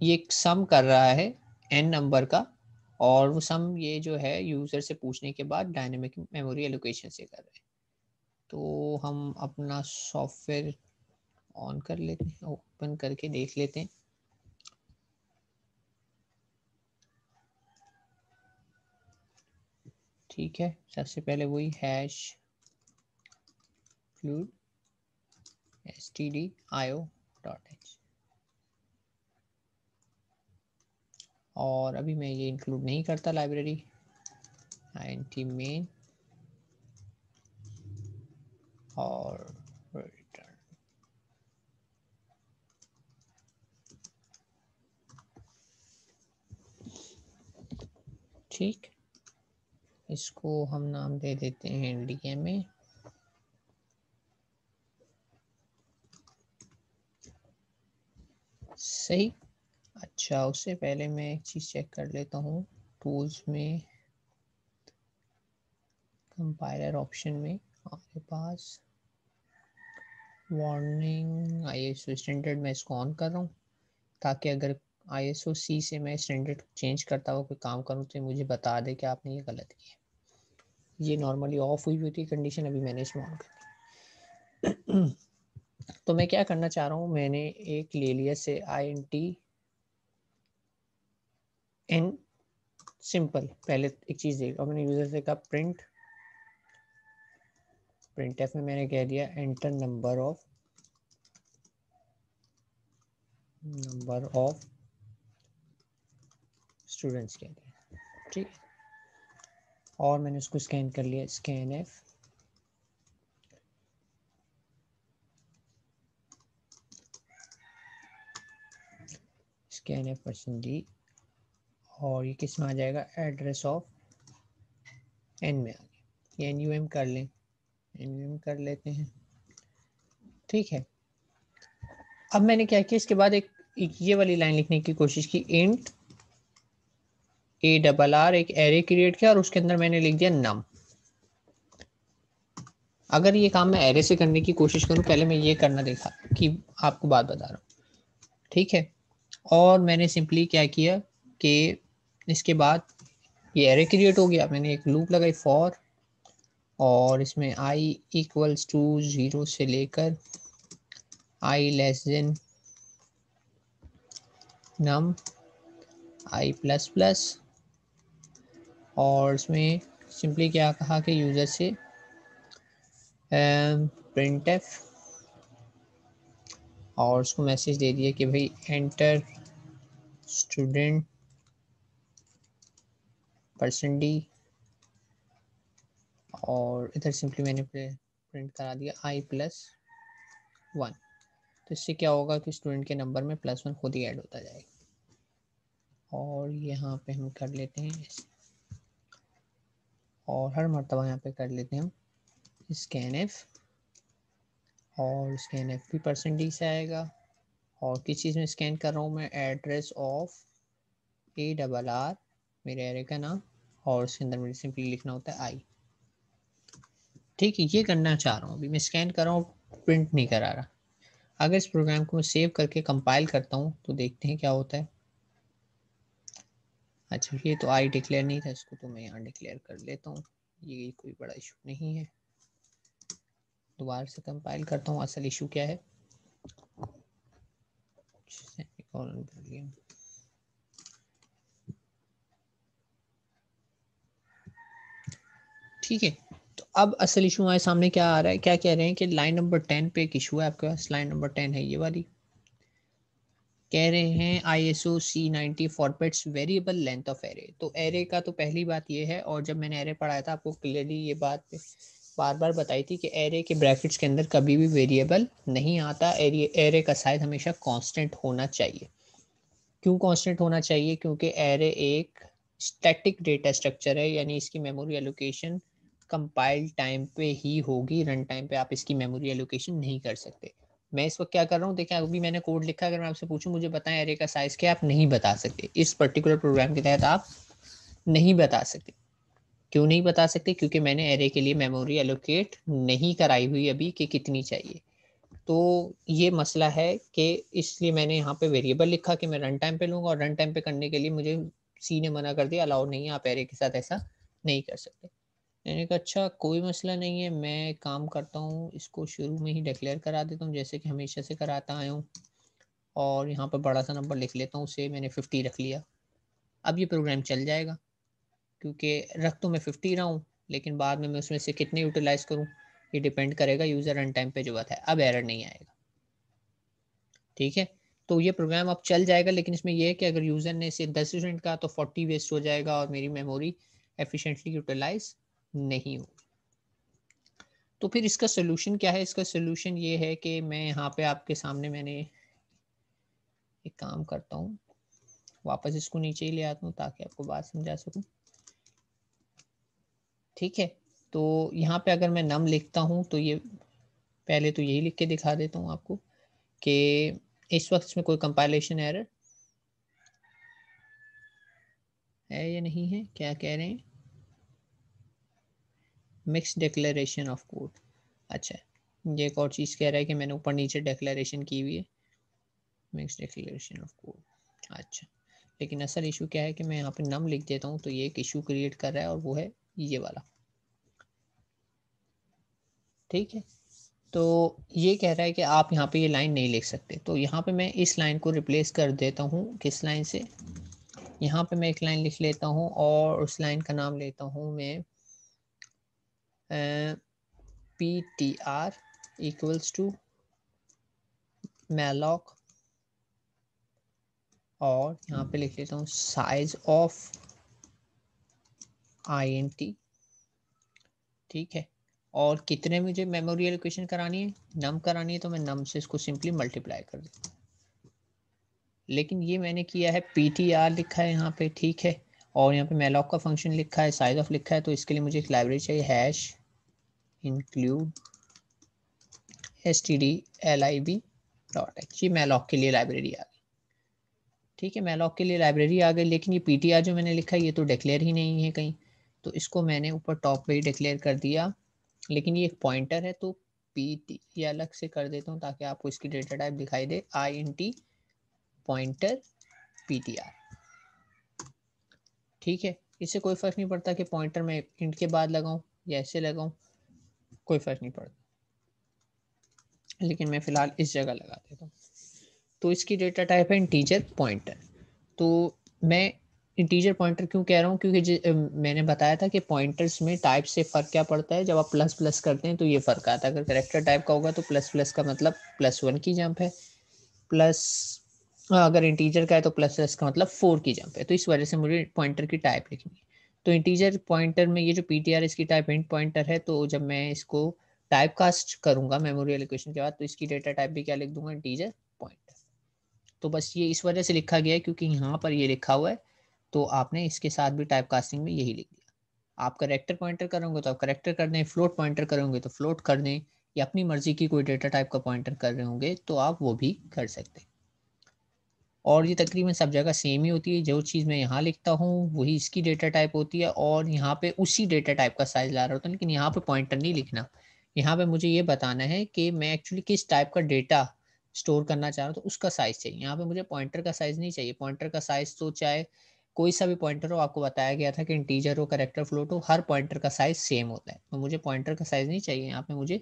ये सम कर रहा है एन नंबर का और वो सम ये जो है यूज़र से पूछने के बाद डायनेमिक मेमोरी एलोकेशन से कर रहे हैं तो हम अपना सॉफ्टवेयर ऑन कर लेते हैं ओपन करके देख लेते हैं ठीक है सबसे पहले वही hash include S T D I O dot H और अभी मैं ये इंक्लूड नहीं करता library I N T main और ठीक इसको हम नाम दे देते हैं डी एम ए सही अच्छा उससे पहले मैं एक चीज़ चेक कर लेता हूँ टूल्स में कंपाइलर ऑप्शन में आपके पास वार्निंग आई एस स्टैंडर्ड मैं इसको ऑन कर रहा हूँ ताकि अगर आई एस ओ सी से मैं स्टैंडर्ड चेंज करता हुआ कोई काम करूँ तो मुझे बता दे कि आपने ये गलत किया ये नॉर्मली ऑफ हुई हुई थी कंडीशन अभी मैंने इसमें ऑन कर तो मैं क्या करना चाह रहा हूँ मैंने एक ले लिया से I N T N simple पहले एक चीज़ देखा मैंने यूज़र से कहा प्रिंट प्रिंट एफ में मैंने कह दिया enter number of number of students के हैं ठीक है और मैंने उसको स्कैन कर लिया scan F scan F percent D और ये किस में आ जाएगा एड्रेस ऑफ एन में आ गया ये एन यू एम कर लें एन यू एम कर लेते हैं ठीक है अब मैंने क्या किया इसके बाद एक, एक ये वाली लाइन लिखने की कोशिश की इंट ए डबल आर एक एरे क्रिएट किया और उसके अंदर मैंने लिख दिया नम अगर ये काम मैं एरे से करने की कोशिश करूँ पहले मैं ये करना देखा कि आपको बात बता रहा हूँ ठीक है और मैंने सिंपली क्या किया कि इसके बाद ये एरे क्रिएट हो गया मैंने एक लूप लगाई फॉर और इसमें आई इक्वल्स टू ज़ीरो से लेकर I less than num I plus plus और उसमें सिंपली क्या कहा कि यूज़र से प्रिंट um, एफ और उसको मैसेज दे दिया कि भाई एंटर स्टूडेंट परसेंट डी और इधर सिंपली मैंने प्रिंट करा दिया आई प्लस वन तो इससे क्या होगा कि स्टूडेंट के नंबर में प्लस वन खुद ही ऐड होता जाएगा और यहाँ पे हम कर लेते हैं और हर मरतबा यहाँ पे कर लेते हैं हम स्कैन एफ और स्कैन एफ भी परसेंटेज से आएगा और किस चीज़ में स्कैन कर रहा हूँ मैं address of A double R मेरे एरे का नाम और उसके अंदर मुझे सिंपली लिखना होता है आई ठीक है ये करना चाह रहा हूँ अभी मैं स्कैन कर रहा हूँ प्रिंट नहीं करा रहा अगर इस प्रोग्राम को मैं सेव करके कंपाइल करता हूँ तो देखते हैं क्या होता है अच्छा ये तो आई डिक्लेयर नहीं था इसको तो मैं यहाँ डिक्लेयर कर लेता हूँ ये कोई बड़ा इशू नहीं है दोबारा से कंपाइल करता हूँ असल इशू क्या है ठीक है तो अब असल इशू हमारे सामने क्या आ रहा है क्या कह रहे हैं कि लाइन नंबर टेन पे एक इशू है आपके पास लाइन नंबर टेन है ये वाली कह रहे हैं I S O C ninety फॉरपेट्स वेरिएबल लेंथ ऑफ एरे तो एरे का तो पहली बात ये है और जब मैंने एरे पढ़ाया था आपको क्लियरली ये बात बार बार बताई थी कि एरे के ब्रैकेट्स के अंदर कभी भी वेरिएबल नहीं आता एरे एरे का साइज हमेशा कांस्टेंट होना चाहिए क्यों कांस्टेंट होना चाहिए क्योंकि एरे एक स्टैटिक डेटा स्ट्रक्चर है यानी इसकी मेमोरी एलोकेशन कंपाइल टाइम पे ही होगी रन टाइम पे आप इसकी मेमोरी एलोकेशन नहीं कर सकते मैं इस वक्त क्या कर रहा हूँ देखें अभी मैंने कोड लिखा अगर मैं आपसे पूछूं मुझे बताएं एरे का साइज क्या आप नहीं बता सकते इस पर्टिकुलर प्रोग्राम के तहत आप नहीं बता सकते क्यों नहीं बता सकते क्योंकि मैंने एरे के लिए मेमोरी एलोकेट नहीं कराई हुई अभी कि कितनी चाहिए तो ये मसला है कि इसलिए मैंने यहाँ पे वेरिएबल लिखा कि मैं रन टाइम पे लूँगा और रन टाइम पे करने के लिए मुझे सी ने मना कर दिया अलाउ नहीं आप एरे के साथ ऐसा नहीं कर सकते मैंने कहा अच्छा कोई मसला नहीं है मैं काम करता हूँ इसको शुरू में ही डिक्लेयर करा देता हूँ जैसे कि हमेशा से कराता आया हूँ और यहाँ पर बड़ा सा नंबर लिख लेता हूँ उसे मैंने फिफ्टी रख लिया अब ये प्रोग्राम चल जाएगा क्योंकि रख तो मैं फिफ्टी रहा हूँ लेकिन बाद में मैं उसमें से कितने यूटिलाइज करूँ ये डिपेंड करेगा यूज़र रन टाइम पर जो बात है अब एरर नहीं आएगा ठीक है तो ये प्रोग्राम अब चल जाएगा लेकिन इसमें यह है कि अगर यूज़र ने इसे दस यूनिट का तो फोर्टी वेस्ट हो जाएगा और मेरी मेमोरी एफिशेंटली यूटिलाइज नहीं हो तो फिर इसका सोल्यूशन क्या है इसका सोल्यूशन ये है कि मैं यहाँ पे आपके सामने मैंने एक काम करता हूँ वापस इसको नीचे ही ले आता हूँ ताकि आपको बात समझा सकूँ ठीक है तो यहाँ पे अगर मैं नम लिखता हूँ तो ये पहले तो यही लिख के दिखा देता हूँ आपको कि इस वक्त इसमें कोई कंपाइलेशन एरर है या नहीं है क्या कह रहे हैं मिक्स डिक्लेरेशन ऑफ कोड अच्छा ये एक और चीज़ कह रहा है कि मैंने ऊपर नीचे डिक्लेरेशन की हुई है मिक्स डिक्लेरेशन ऑफ कोड अच्छा लेकिन असल इशू क्या है कि मैं यहाँ पे नम लिख देता हूँ तो ये एक इशू क्रिएट कर रहा है और वो है ये वाला ठीक है तो ये कह रहा है कि आप यहाँ पे ये लाइन नहीं लिख सकते तो यहाँ पे मैं इस लाइन को रिप्लेस कर देता हूँ किस लाइन से यहाँ पे मैं एक लाइन लिख लेता हूँ और उस लाइन का नाम लेता हूँ मैं P T R equals to malloc और यहाँ पे लिख लेता हूँ size of I N T ठीक है और कितने मुझे मेमोरी एलोकेशन करानी है नम करानी है तो मैं नम से इसको सिंपली मल्टीप्लाई कर देता हूँ लेकिन ये मैंने किया है पी टी आर लिखा है यहाँ पे ठीक है और यहाँ पे मेलॉक का फंक्शन लिखा है साइज ऑफ लिखा है तो इसके लिए मुझे एक लाइब्रेरी चाहिए hash include S T D L I B dot H ये मेलॉक के लिए लाइब्रेरी आ गई ठीक है मेलॉक के लिए लाइब्रेरी आ गई लेकिन ये पी टी आर जो मैंने लिखा है ये तो डिक्लेयर ही नहीं है कहीं तो इसको मैंने ऊपर टॉप पे ही डिक्लेयर कर दिया लेकिन ये एक पॉइंटर है तो पी टी ये अलग से कर देता हूँ ताकि आपको इसकी डेटा टाइप दिखाई दे I N T pointer P T R ठीक है इससे कोई फ़र्क नहीं पड़ता कि पॉइंटर में इंट के बाद लगाऊं या ऐसे लगाऊं कोई फ़र्क नहीं पड़ता लेकिन मैं फ़िलहाल इस जगह लगा देता हूँ तो इसकी डेटा टाइप है इंटीजर पॉइंटर तो मैं इंटीजर पॉइंटर क्यों कह रहा हूँ क्योंकि मैंने बताया था कि पॉइंटर्स में टाइप से फ़र्क क्या पड़ता है जब आप प्लस प्लस करते हैं तो ये फ़र्क आता है अगर करेक्टर टाइप का होगा तो प्लस प्लस का मतलब प्लस वन की जंप है प्लस हाँ, अगर इंटीजर का है तो प्लस एस का मतलब फोर की जंप है तो इस वजह से मुझे पॉइंटर की टाइप लिखनी है तो इंटीजर पॉइंटर में ये जो पी इसकी टाइप इंट पॉइंटर है तो जब मैं इसको टाइप कास्ट करूंगा मेमोरियल इक्वेशन के बाद तो इसकी डेटा टाइप भी क्या लिख दूंगा इंटीजर पॉइंटर तो बस ये इस वजह से लिखा गया है क्योंकि यहाँ पर ये लिखा हुआ है तो आपने इसके साथ भी टाइप कास्टिंग में यही लिख दिया आप करेक्टर पॉइंटर करोगे तो आप करेक्टर कर दें फ्लोट पॉइंटर करोगे तो फ्लोट कर दें या अपनी मर्जी की कोई डेटा टाइप का पॉइंटर कर रहे होंगे तो आप वो भी कर सकते हैं और ये तकरीबन सब जगह सेम ही होती है जो चीज़ मैं यहाँ लिखता हूँ वही इसकी डेटा टाइप होती है और यहाँ पे उसी डेटा टाइप का साइज ला रहा होता है लेकिन यहाँ पे पॉइंटर नहीं लिखना यहाँ पे मुझे ये बताना है कि मैं एक्चुअली किस टाइप का डेटा स्टोर करना चाह रहा हूँ तो उसका साइज़ चाहिए यहाँ पर मुझे पॉइंटर का साइज़ नहीं चाहिए पॉइंटर का साइज़ तो चाहे कोई सा भी पॉइंटर हो आपको बताया गया था कि इंटीजर हो करेक्टर फ्लोट हो हर पॉइंटर का साइज़ सेम होता है तो मुझे पॉइंटर का साइज़ नहीं चाहिए यहाँ पे मुझे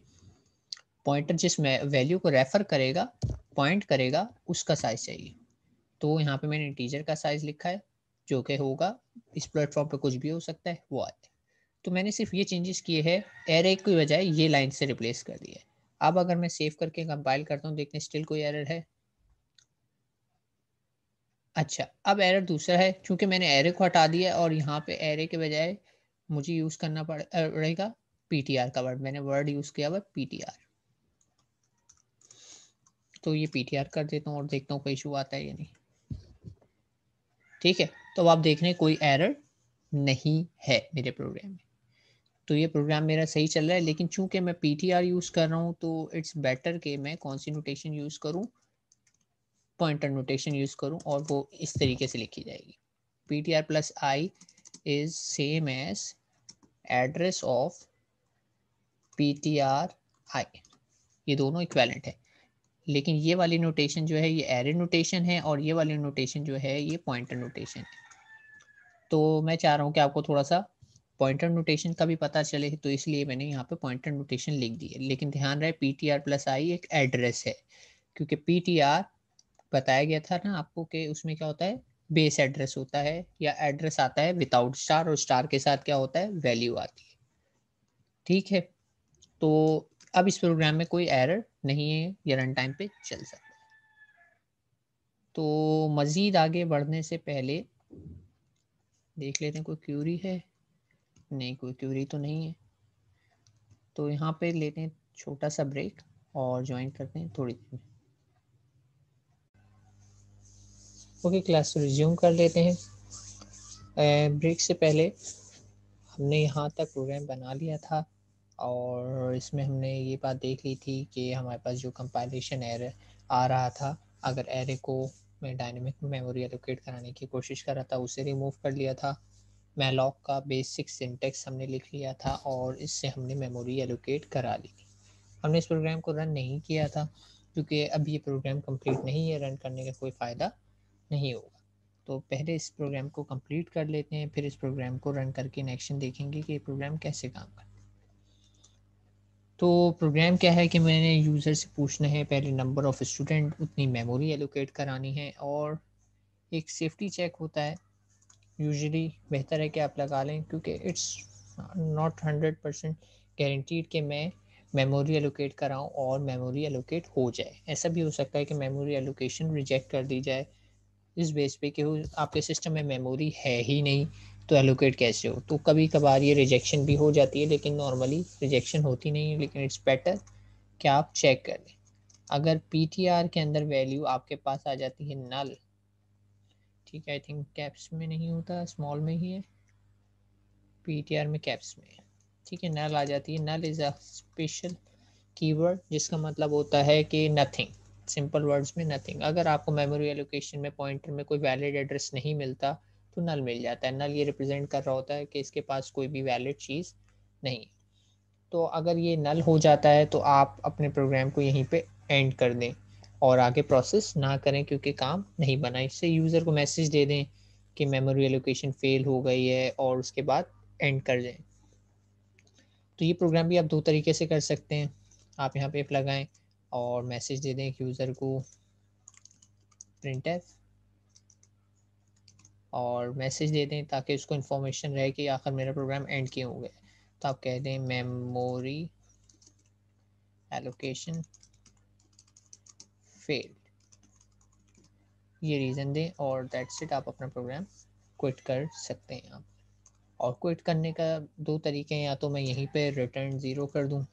पॉइंटर जिस वैल्यू को रेफ़र करेगा पॉइंट करेगा उसका साइज़ चाहिए तो यहाँ पे मैंने इंटीजर का साइज़ लिखा है जो कि होगा इस प्लेटफॉर्म पे कुछ भी हो सकता है वो आए तो मैंने सिर्फ ये चेंजेस किए हैं एरे की बजाय ये लाइन से रिप्लेस कर दिया है अब अगर मैं सेव करके कंपाइल करता हूँ देखते हैं स्टिल कोई एरर है अच्छा अब एरर दूसरा है क्योंकि मैंने एरे को हटा दिया और यहाँ पे एरे के बजाय मुझे यूज़ करना पड़ेगा पीटीआर का वर्ड मैंने वर्ड यूज़ किया हुआ पीटीआर तो ये पीटीआर कर देता हूँ और देखता हूँ कोई इशू आता है या नहीं ठीक है तो आप देख रहे हैं कोई एरर नहीं है मेरे प्रोग्राम में तो ये प्रोग्राम मेरा सही चल रहा है लेकिन चूंकि मैं पी टी आर यूज़ कर रहा हूँ तो इट्स बेटर कि मैं कौन सी नोटेशन यूज़ करूँ पॉइंटर नोटेशन यूज़ करूँ और वो इस तरीके से लिखी जाएगी P T R plus I is same as address of P T R I ये दोनों इक्वेलेंट है लेकिन ये वाली नोटेशन जो है ये एरे नोटेशन है और ये वाली नोटेशन जो है ये पॉइंटर नोटेशन है तो मैं चाह रहा हूँ कि आपको थोड़ा सा पॉइंटर नोटेशन का भी पता चले तो इसलिए मैंने यहाँ पे पॉइंटर नोटेशन लिख दी लेकिन ध्यान रहे P T R plus I एक एड्रेस है क्योंकि पी टी आर बताया गया था ना आपको कि उसमें क्या होता है बेस एड्रेस होता है या एड्रेस आता है विदाउट स्टार और स्टार के साथ क्या होता है वैल्यू आती है ठीक है तो अब इस प्रोग्राम में कोई एरर नहीं है ये रन टाइम पे चल सकता है तो मज़ीद आगे बढ़ने से पहले देख लेते हैं कोई क्यूरी है नहीं कोई क्यूरी तो नहीं है तो यहाँ पे लेते हैं छोटा सा ब्रेक और ज्वाइन करते हैं थोड़ी देर में ओके क्लास रिज्यूम कर लेते हैं ब्रेक से पहले हमने यहाँ तक प्रोग्राम बना लिया था और इसमें हमने ये बात देख ली थी कि हमारे पास जो कंपाइलेशन एर आ रहा था अगर एरे को मैं डायनेमिक मेमोरी एलोकेट कराने की कोशिश कर रहा था उसे रिमूव कर लिया था मैलॉक का बेसिक सिंटेक्स हमने लिख लिया था और इससे हमने मेमोरी एलोकेट करा ली हमने इस प्रोग्राम को रन नहीं किया था क्योंकि अब ये प्रोग्राम कंप्लीट नहीं है रन करने का कोई फ़ायदा नहीं होगा तो पहले इस प्रोग्राम को कंप्लीट कर लेते हैं फिर इस प्रोग्राम को रन करके इन एक्शन देखेंगे कि ये प्रोग्राम कैसे काम करता है तो प्रोग्राम क्या है कि मैंने यूज़र से पूछना है पहले नंबर ऑफ़ स्टूडेंट उतनी मेमोरी एलोकेट करानी है और एक सेफ्टी चेक होता है यूजली बेहतर है कि आप लगा लें क्योंकि it's not hundred percent guaranteed कि मैं मेमोरी एलोकेट कराऊं और मेमोरी एलोकेट हो जाए ऐसा भी हो सकता है कि मेमोरी एलोकेशन रिजेक्ट कर दी जाए इस बेस पे कि आपके सिस्टम में मेमोरी है ही नहीं तो एलोकेट कैसे हो तो कभी कभार ये रिजेक्शन भी हो जाती है लेकिन नॉर्मली रिजेक्शन होती नहीं है लेकिन इट्स बेटर कि आप चेक कर लें अगर पी के अंदर वैल्यू आपके पास आ जाती है नल ठीक है आई थिंक कैप्स में नहीं होता स्मॉल में ही है पी में कैप्स में है ठीक है नल आ जाती है null is a special keyword जिसका मतलब होता है कि नथिंग सिंपल वर्ड्स में नथिंग अगर आपको मेमोरी एलोकेशन में पॉइंटर में कोई वैलिड एड्रेस नहीं मिलता तो नल मिल जाता है नल ये रिप्रेजेंट कर रहा होता है कि इसके पास कोई भी वैलिड चीज़ नहीं तो अगर ये नल हो जाता है तो आप अपने प्रोग्राम को यहीं पे एंड कर दें और आगे प्रोसेस ना करें क्योंकि काम नहीं बना इससे यूज़र को मैसेज दे दें कि मेमोरी एलोकेशन फेल हो गई है और उसके बाद एंड कर दें तो ये प्रोग्राम भी आप दो तरीके से कर सकते हैं आप यहाँ पे लगाएं और मैसेज दे दें यूज़र को प्रिंट एफ और मैसेज दे दें ताकि उसको इन्फॉर्मेशन रहे कि आखिर मेरा प्रोग्राम एंड क्यों हो गया तो आप कह दें मेमोरी एलोकेशन फेल्ड ये रीज़न दें और दैट्स इट आप अपना प्रोग्राम क्विट कर सकते हैं आप और क्विट करने का दो तरीके हैं या तो मैं यहीं पे रिटर्न ज़ीरो कर दूं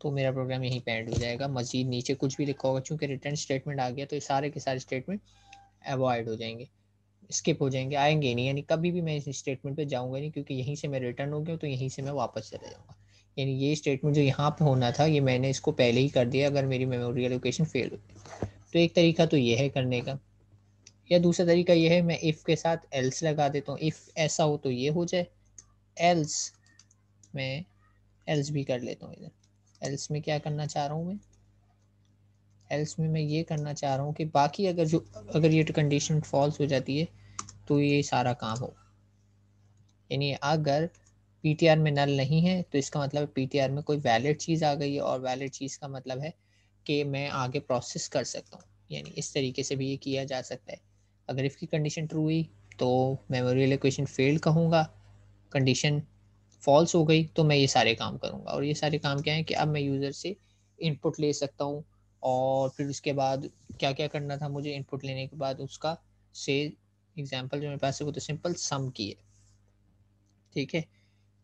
तो मेरा प्रोग्राम यहीं पे एंड हो जाएगा मज़ीद नीचे कुछ भी लिखा होगा चूँकि रिटर्न स्टेटमेंट आ गया तो ये सारे के सारे स्टेटमेंट अवॉइड हो जाएंगे स्किप हो जाएंगे आएंगे नहीं यानी कभी भी मैं इस स्टेटमेंट पे जाऊंगा नहीं क्योंकि यहीं से मैं रिटर्न हो गया तो यहीं से मैं वापस चला जाऊंगा यानी ये स्टेटमेंट जो यहाँ पे होना था ये मैंने इसको पहले ही कर दिया अगर मेरी मेमोरी एलोकेशन फेल हुई तो एक तरीका तो ये है करने का या दूसरा तरीका ये है मैं इफ़ के साथ एल्स लगा देता हूँ इफ़ ऐसा हो तो ये हो जाए एल्स मैं एल्स भी कर लेता हूँ इधर एल्स में क्या करना चाह रहा हूँ मैं एल्स में मैं ये करना चाह रहा हूँ कि बाकी अगर जो अगर ये कंडीशन फॉल्स हो जाती है तो ये सारा काम हो यानी अगर आर में नल नहीं है तो इसका मतलब आर में कोई वैलिड चीज़ आ गई है और वैलिड चीज़ का मतलब है कि मैं आगे प्रोसेस कर सकता हूँ यानी इस तरीके से भी ये किया जा सकता है अगर इसकी कंडीशन ट्रू हुई तो मेमोरियल इक्वेशन फेल कहूँगा कंडीशन फॉल्स हो गई तो मैं ये सारे काम करूँगा और ये सारे काम क्या है कि अब मैं यूज़र से इनपुट ले सकता हूँ और फिर उसके बाद क्या क्या करना था मुझे इनपुट लेने के बाद उसका से एग्जाम्पल जो मेरे पास है वो तो सिंपल सम की है ठीक है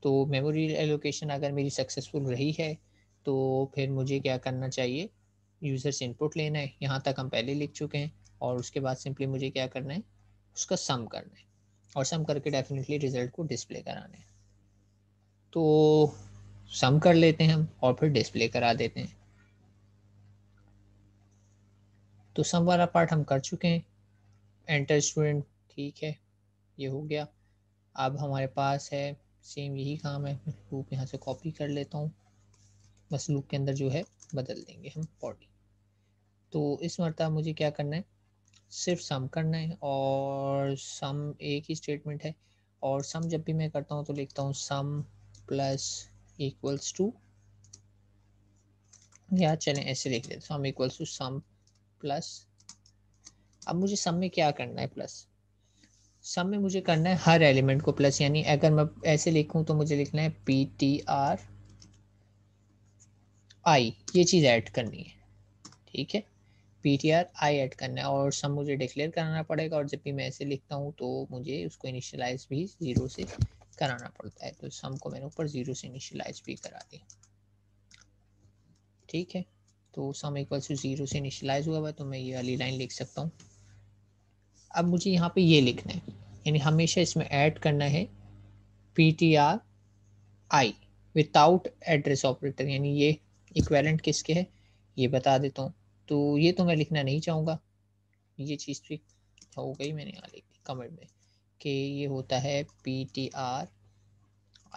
तो मेमोरी एलोकेशन अगर मेरी सक्सेसफुल रही है तो फिर मुझे क्या करना चाहिए यूज़र से इनपुट लेना है यहाँ तक हम पहले लिख चुके हैं और उसके बाद सिंपली मुझे क्या करना है उसका सम करना है और सम करके डेफिनेटली रिज़ल्ट को डिस्प्ले कराना है तो सम कर लेते हैं हम और फिर डिस्प्ले करा देते हैं तो सम वाला पार्ट हम कर चुके हैं एंटर स्टूडेंट ठीक है ये हो गया अब हमारे पास है सेम यही काम है लूप यहाँ से कॉपी कर लेता हूँ बस लूप के अंदर जो है बदल देंगे हम बॉडी तो इस मरतब मुझे क्या करना है सिर्फ सम करना है और सम एक ही स्टेटमेंट है और सम जब भी मैं करता हूँ तो लिखता हूँ सम प्लस इक्वल्स टू या चलें ऐसे लिख देते हैं sum equals to sum plus अब मुझे सम में क्या करना है प्लस सम में मुझे करना है हर एलिमेंट को प्लस यानी अगर मैं ऐसे लिखूं तो मुझे लिखना है पी टी आर आई ये चीज़ ऐड करनी है ठीक है P T R I add करना है और सम मुझे डिक्लेयर कराना पड़ेगा और जब भी मैं ऐसे लिखता हूँ तो मुझे उसको इनिशियलाइज भी ज़ीरो से कराना पड़ता है तो सम को मैंने ऊपर ज़ीरो से इनिशियलाइज भी करा दिया ठीक है तो सम इक्वल टू ज़ीरो से इनिशलाइज हुआ हुआ है तो मैं ये वाली लाइन लिख सकता हूँ अब मुझे यहाँ पे ये लिखना है यानी हमेशा इसमें ऐड करना है P T R I without address operator यानी ये इक्वेलेंट किसके है ये बता देता हूँ तो ये तो मैं लिखना नहीं चाहूँगा ये चीज़ भी हो गई मैंने यहाँ लिख दी कमेंट में कि ये होता है P T R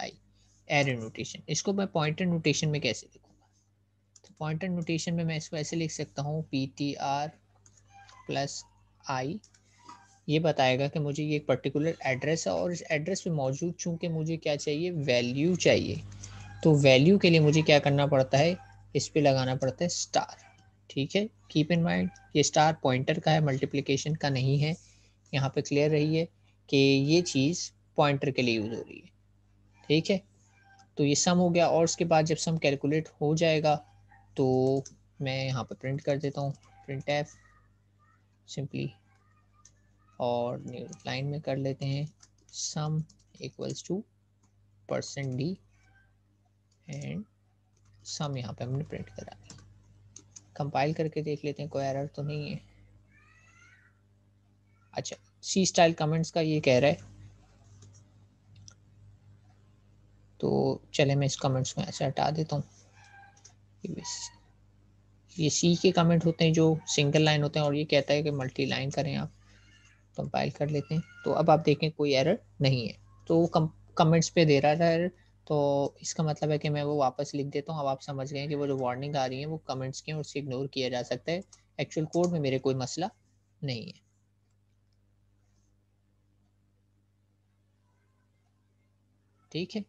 I arrow notation इसको मैं पॉइंटर नोटेशन में कैसे लिखूँ पॉइंटर नोटेशन में मैं इसको ऐसे लिख सकता हूँ P T R plus I ये बताएगा कि मुझे ये एक पर्टिकुलर एड्रेस है और इस एड्रेस पे मौजूद चूँकि मुझे क्या चाहिए वैल्यू चाहिए तो वैल्यू के लिए मुझे क्या करना पड़ता है इस पर लगाना पड़ता है स्टार ठीक है कीप इन माइंड ये स्टार पॉइंटर का है मल्टीप्लिकेशन का नहीं है यहाँ पे क्लियर रही है कि ये चीज़ पॉइंटर के लिए यूज़ हो रही है ठीक है तो ये सम हो गया और उसके बाद जब सम कैलकुलेट हो जाएगा तो मैं यहाँ पर प्रिंट कर देता हूँ प्रिंट एफ सिंपली और न्यू लाइन में कर लेते हैं sum equals to percent D and sum यहाँ पे हमने प्रिंट करा दिया कंपाइल करके देख लेते हैं कोई एरर तो नहीं है अच्छा सी स्टाइल कमेंट्स का ये कह रहा है तो चले मैं इस कमेंट्स में ऐसे हटा देता हूँ ये सी के कमेंट होते हैं जो सिंगल लाइन होते हैं और ये कहता है कि मल्टी लाइन करें आप कंपाइल कर लेते हैं तो अब आप देखें कोई एरर नहीं है तो वो कमेंट्स पे दे रहा था एरर तो इसका मतलब है कि मैं वो वापस लिख देता हूँ अब आप समझ गए कि वो जो वार्निंग आ रही है वो कमेंट्स की हैं और इग्नोर किया जा सकता है एक्चुअल कोड में मेरे कोई मसला नहीं है ठीक है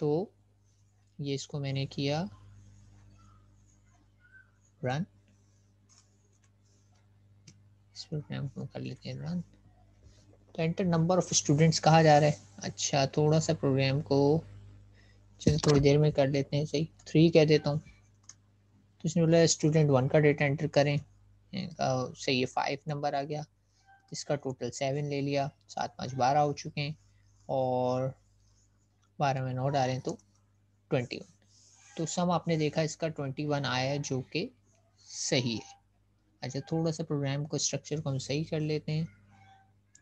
तो ये इसको मैंने किया रन इस प्रोग्राम को कर लेते हैं रन तो एंटर नंबर ऑफ स्टूडेंट्स कहा जा रहा है अच्छा थोड़ा सा प्रोग्राम को चलो थोड़ी देर में कर लेते हैं सही थ्री कह देता हूँ तो इसने बोला स्टूडेंट वन का डेटा एंटर करें सही है फाइव नंबर आ गया इसका टोटल सेवन ले लिया सात पाँच बारह हो चुके हैं और बारह में नोट आ रहे हैं तो ट्वेंटी वन तो सम आपने देखा इसका ट्वेंटी वन आया है जो कि सही है अच्छा थोड़ा सा प्रोग्राम को स्ट्रक्चर को हम सही कर लेते हैं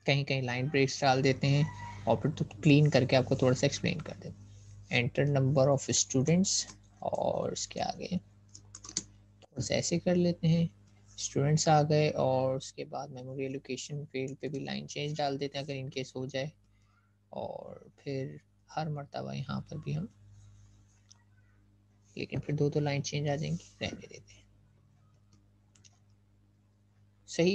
कहीं कहीं लाइन ब्रेक्स डाल देते हैं और फिर तो क्लीन करके आपको थोड़ा सा एक्सप्लेन कर देते हैं एंटर नंबर ऑफ स्टूडेंट्स और इसके आगे थोड़ा सा ऐसे कर लेते हैं स्टूडेंट्स आ गए और उसके बाद मेमोरी एलोकेशन फील्ड पे भी लाइन चेंज डाल देते हैं अगर इन केस हो जाए और फिर हर मरतबा यहाँ पर भी हम लेकिन फिर दो दो लाइन चेंज आ जाएंगी रहने देते हैं सही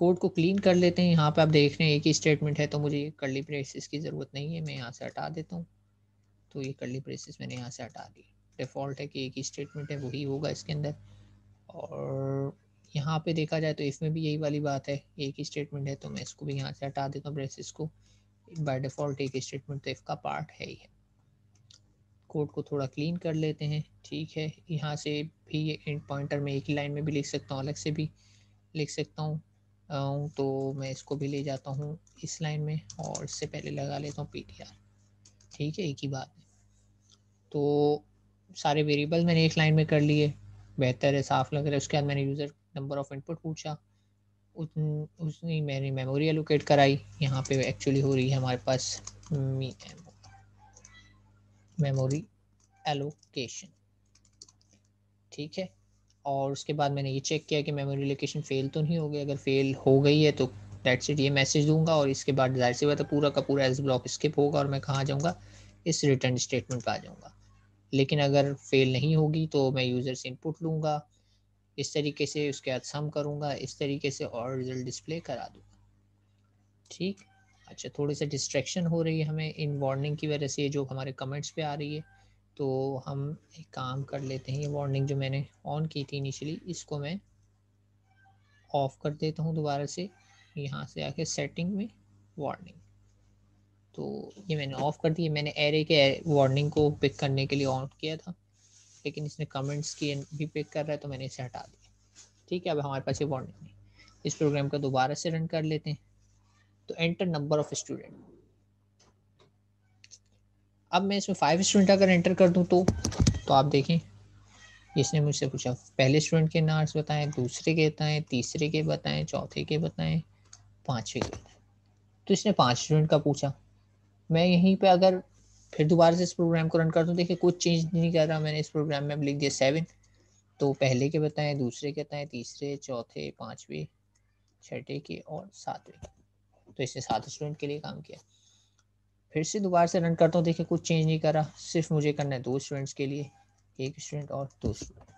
कोड को क्लीन कर लेते हैं यहाँ पे आप देख रहे हैं एक ही स्टेटमेंट है तो मुझे ये कर्ली ब्रेसिस की ज़रूरत नहीं है मैं यहाँ से हटा देता हूँ तो ये कर्ली ब्रेसिस मैंने यहाँ से हटा दी डिफ़ॉल्ट है कि एक ही स्टेटमेंट है वही होगा इसके अंदर और यहाँ पे देखा जाए तो इसमें भी यही वाली बात है एक ही स्टेटमेंट है तो मैं इसको भी यहाँ से हटा देता हूँ ब्रेसिस को बाई डिफ़ॉल्ट एक स्टेटमेंट तो इसका पार्ट है ही है कोड को थोड़ा क्लीन कर लेते हैं ठीक है यहाँ से भी ये एंड पॉइंटर में एक ही लाइन में भी लिख सकता हूँ अलग से भी लिख सकता हूँ तो मैं इसको भी ले जाता हूँ इस लाइन में और इससे पहले लगा लेता हूँ पी ठीक है एक ही बात है तो सारे वेरिएबल मैंने एक लाइन में कर लिए बेहतर है साफ लग रहा है उसके बाद मैंने यूज़र नंबर ऑफ इनपुट पूछा उसने मैंने मेमोरी एलोकेट कराई यहाँ पे एक्चुअली हो रही है हमारे पास मेमोरी एलोकेशन ठीक है और उसके बाद मैंने ये चेक किया कि मेमोरी लोकेशन फेल तो नहीं हो गई अगर फेल हो गई है तो डेट इट ये मैसेज दूंगा और इसके बाद जाहिर सी बात है पूरा का पूरा एस ब्लॉक स्किप होगा और मैं कहाँ जाऊँगा इस रिटर्न स्टेटमेंट पर आ जाऊँगा लेकिन अगर फेल नहीं होगी तो मैं यूज़र से इनपुट लूँगा इस तरीके से उसके बाद सम करूँगा इस तरीके से और रिजल्ट डिस्प्ले करा दूँगा ठीक अच्छा थोड़ी सी डिस्ट्रैक्शन हो रही है हमें इन वार्निंग की वजह से जो हमारे कमेंट्स पे आ रही है तो हम एक काम कर लेते हैं ये वार्निंग जो मैंने ऑन की थी इनिशियली इसको मैं ऑफ़ कर देता हूँ दोबारा से यहाँ से आके सेटिंग में वार्निंग तो ये मैंने ऑफ़ कर दी मैंने एरे के वार्निंग को पिक करने के लिए ऑन किया था लेकिन इसने कमेंट्स की भी पिक कर रहा है तो मैंने इसे हटा दिया ठीक है अब हमारे पास ये वार्निंग है इस प्रोग्राम का दोबारा से रन कर लेते हैं तो एंटर नंबर ऑफ़ स्टूडेंट अब मैं इसमें फाइव स्टूडेंट अगर एंटर कर दूँ तो तो आप देखें इसने मुझसे पूछा पहले स्टूडेंट के नार्स बताएं दूसरे के बताएं तीसरे के बताएं चौथे के बताएं पाँचवें के बताएं तो इसने पाँच स्टूडेंट का पूछा मैं यहीं पे अगर फिर दोबारा से इस प्रोग्राम को रन कर दूँ देखिए कुछ चेंज नहीं कर रहा मैंने इस प्रोग्राम में अब लिख दिया सेवन तो पहले के बताएं दूसरे के बताएं तीसरे चौथे पाँचवें छठे के और सातवें तो इसने सात स्टूडेंट के लिए काम किया फिर से दोबारा से रन करता हूँ देखिए कुछ चेंज नहीं करा सिर्फ मुझे करना है दो स्टूडेंट्स के लिए एक स्टूडेंट और दो स्टूडेंट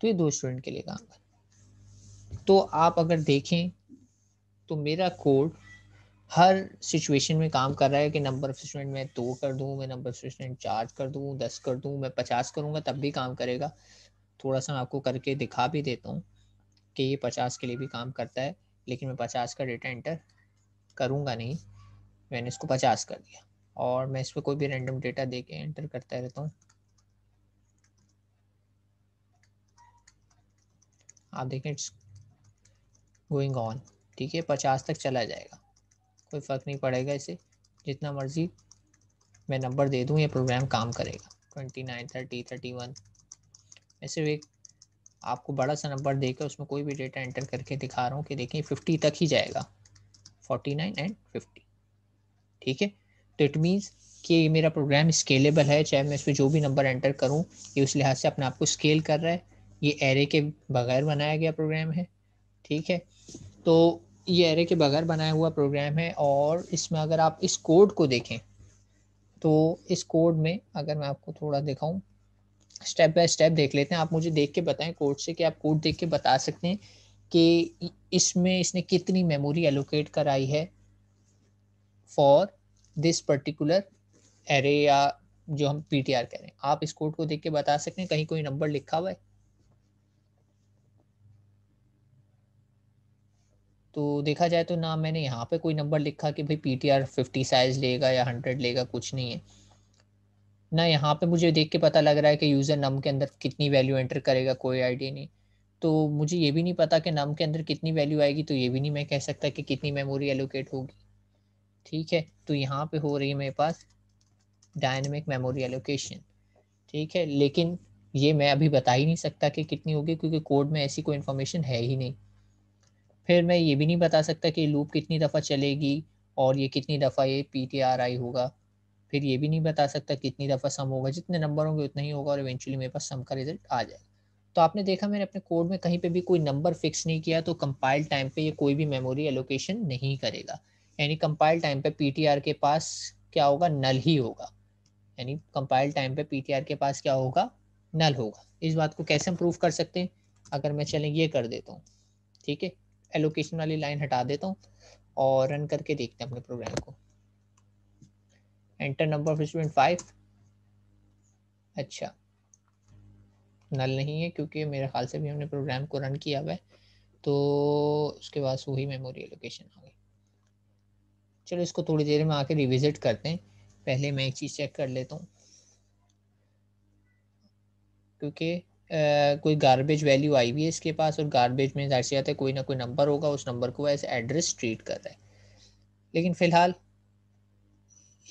तो ये दो स्टूडेंट के लिए काम कर तो आप अगर देखें तो मेरा कोड हर सिचुएशन में काम कर रहा है कि नंबर ऑफ स्टूडेंट मैं दो कर दूँ मैं नंबर ऑफ स्टूडेंट चार कर दूँ दस कर दूँ मैं पचास करूँगा तब भी काम करेगा थोड़ा सा मैं आपको करके दिखा भी देता हूँ कि ये पचास के लिए भी काम करता है लेकिन मैं पचास का डेटा एंटर करूँगा नहीं मैंने इसको पचास कर दिया और मैं इस पर कोई भी रेंडम डेटा दे के एंटर करता रहता हूँ आप देखें इट्स गोइंग ऑन ठीक है पचास तक चला जाएगा कोई फ़र्क नहीं पड़ेगा इसे जितना मर्ज़ी मैं नंबर दे दूँ ये प्रोग्राम काम करेगा twenty nine thirty thirty one ऐसे वे एक आपको बड़ा सा नंबर देकर उसमें कोई भी डेटा एंटर करके दिखा रहा हूँ कि देखें फिफ्टी तक ही जाएगा फोर्टी नाइन एंड फिफ्टी ठीक है तो इट मीन्स कि ये मेरा प्रोग्राम स्केलेबल है चाहे मैं इसमें जो भी नंबर एंटर करूँ ये उस लिहाज से अपने आप को स्केल कर रहा है ये एरे के बगैर बनाया गया प्रोग्राम है ठीक है तो ये एरे के बगैर बनाया हुआ प्रोग्राम है और इसमें अगर आप इस कोड को देखें तो इस कोड में अगर मैं आपको थोड़ा दिखाऊं स्टेप बाय स्टेप देख लेते हैं आप मुझे देख के बताएं कोड से कि आप कोड देख के बता सकते हैं कि इसमें इसने कितनी मेमोरी एलोकेट कराई है फॉर दिस पर्टिकुलर एरे या जो हम पी टी आर कह रहे हैं आप इस कोड को देख के बता सकते हैं कहीं कोई नंबर लिखा हुआ है तो देखा जाए तो ना मैंने यहाँ पे कोई नंबर लिखा कि भाई P T R fifty size लेगा या हंड्रेड लेगा कुछ नहीं है ना यहाँ पे मुझे देख के पता लग रहा है कि यूज़र नम के अंदर कितनी वैल्यू एंटर करेगा कोई आईडिया नहीं तो मुझे ये भी नहीं पता कि नम के अंदर कितनी वैल्यू आएगी तो ये भी नहीं मैं कह सकता कि कितनी मेमोरी एलोकेट होगी ठीक है तो यहाँ पे हो रही है मेरे पास डायनेमिक मेमोरी एलोकेशन ठीक है लेकिन ये मैं अभी बता ही नहीं सकता कि कितनी होगी क्योंकि कोड में ऐसी कोई इन्फॉर्मेशन है ही नहीं फिर मैं ये भी नहीं बता सकता कि लूप कितनी दफ़ा चलेगी और ये कितनी दफ़ा ये पी टी आर आई होगा फिर ये भी नहीं बता सकता कितनी दफ़ा सम होगा जितने नंबर होंगे उतना ही होगा और इवेंचुअली मेरे पास सम का रिजल्ट आ जाएगा तो आपने देखा मैंने अपने कोड में कहीं पे भी कोई नंबर फिक्स नहीं किया तो कंपाइल टाइम पे ये कोई भी मेमोरी एलोकेशन नहीं करेगा यानी कंपाइल टाइम पे पीटीआर के पास क्या होगा नल ही होगा यानी कंपाइल टाइम पे पीटीआर के पास क्या होगा नल होगा इस बात को कैसे हम प्रूव कर सकते हैं अगर मैं चलें ये कर देता हूँ ठीक है एलोकेशन वाली लाइन हटा देता हूँ और रन करके देखते हैं अपने प्रोग्राम को enter number of student five अच्छा नल नहीं है क्योंकि मेरे ख्याल से भी हमने प्रोग्राम को रन किया हुआ है तो उसके बाद वही मेमोरी एलोकेशन आ गई चलो इसको थोड़ी देर में आके रिविजिट करते हैं पहले मैं एक चीज़ चेक कर लेता हूँ क्योंकि कोई गारबेज वैल्यू आई हुई है इसके पास और गारबेज में जाहिर सी बात है कोई ना कोई नंबर होगा उस नंबर को एज एड्रेस ट्रीट कर रहा है लेकिन फ़िलहाल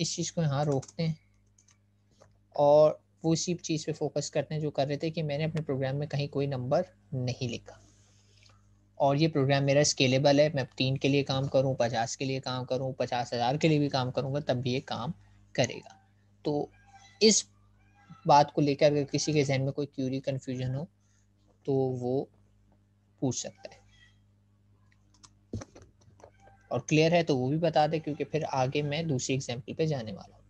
इस चीज़ को यहाँ रोकते हैं और वो उसी चीज़ पे फोकस करते हैं जो कर रहे थे कि मैंने अपने प्रोग्राम में कहीं कोई नंबर नहीं लिखा और ये प्रोग्राम मेरा स्केलेबल है मैं तीन के लिए काम करूँ पचास के लिए काम करूँ पचास हज़ार के लिए भी काम करूँगा तब भी ये काम करेगा तो इस बात को लेकर अगर किसी के जहन में कोई क्यूरी कन्फ्यूजन हो तो वो पूछ सकता है और क्लियर है तो वो भी बता दे क्योंकि फिर आगे मैं दूसरी एग्जाम्पल पे जाने वाला हूँ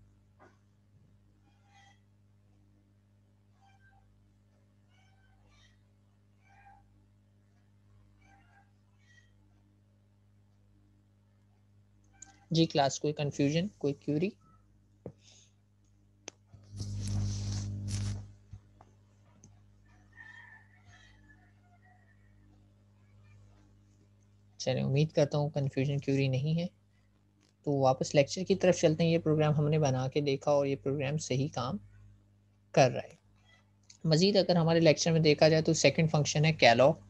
जी क्लास कोई कंफ्यूजन कोई क्यूरी चले उम्मीद करता हूँ कन्फ्यूजन क्यूरी नहीं है तो वापस लेक्चर की तरफ चलते हैं ये प्रोग्राम हमने बना के देखा और ये प्रोग्राम सही काम कर रहा है मज़ीद अगर हमारे लेक्चर में देखा जाए तो सेकंड फंक्शन है कैलॉग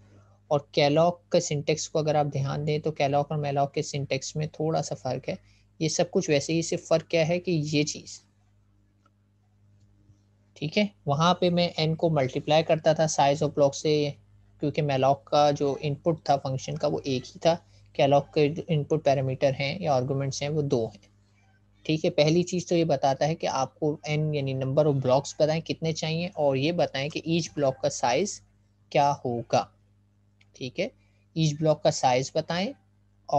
और कैलॉक का सिंटेक्स को अगर आप ध्यान दें तो कैलॉक और मेलॉक के सिंटेक्स में थोड़ा सा फ़र्क है ये सब कुछ वैसे ही सिर्फ फ़र्क क्या है कि ये चीज़ ठीक है वहाँ पे मैं एन को मल्टीप्लाई करता था साइज ऑफ ब्लॉक से क्योंकि मेलॉक का जो इनपुट था फंक्शन का वो एक ही था कैलॉक के इनपुट पैरामीटर हैं या आर्गूमेंट्स हैं वो दो हैं ठीक है पहली चीज़ तो ये बताता है कि आपको एन यानी नंबर ऑफ ब्लॉक्स बताएं कितने चाहिए और ये बताएं कि ईच ब्लॉक का साइज़ क्या होगा ठीक है ईच ब्लॉक का साइज बताएं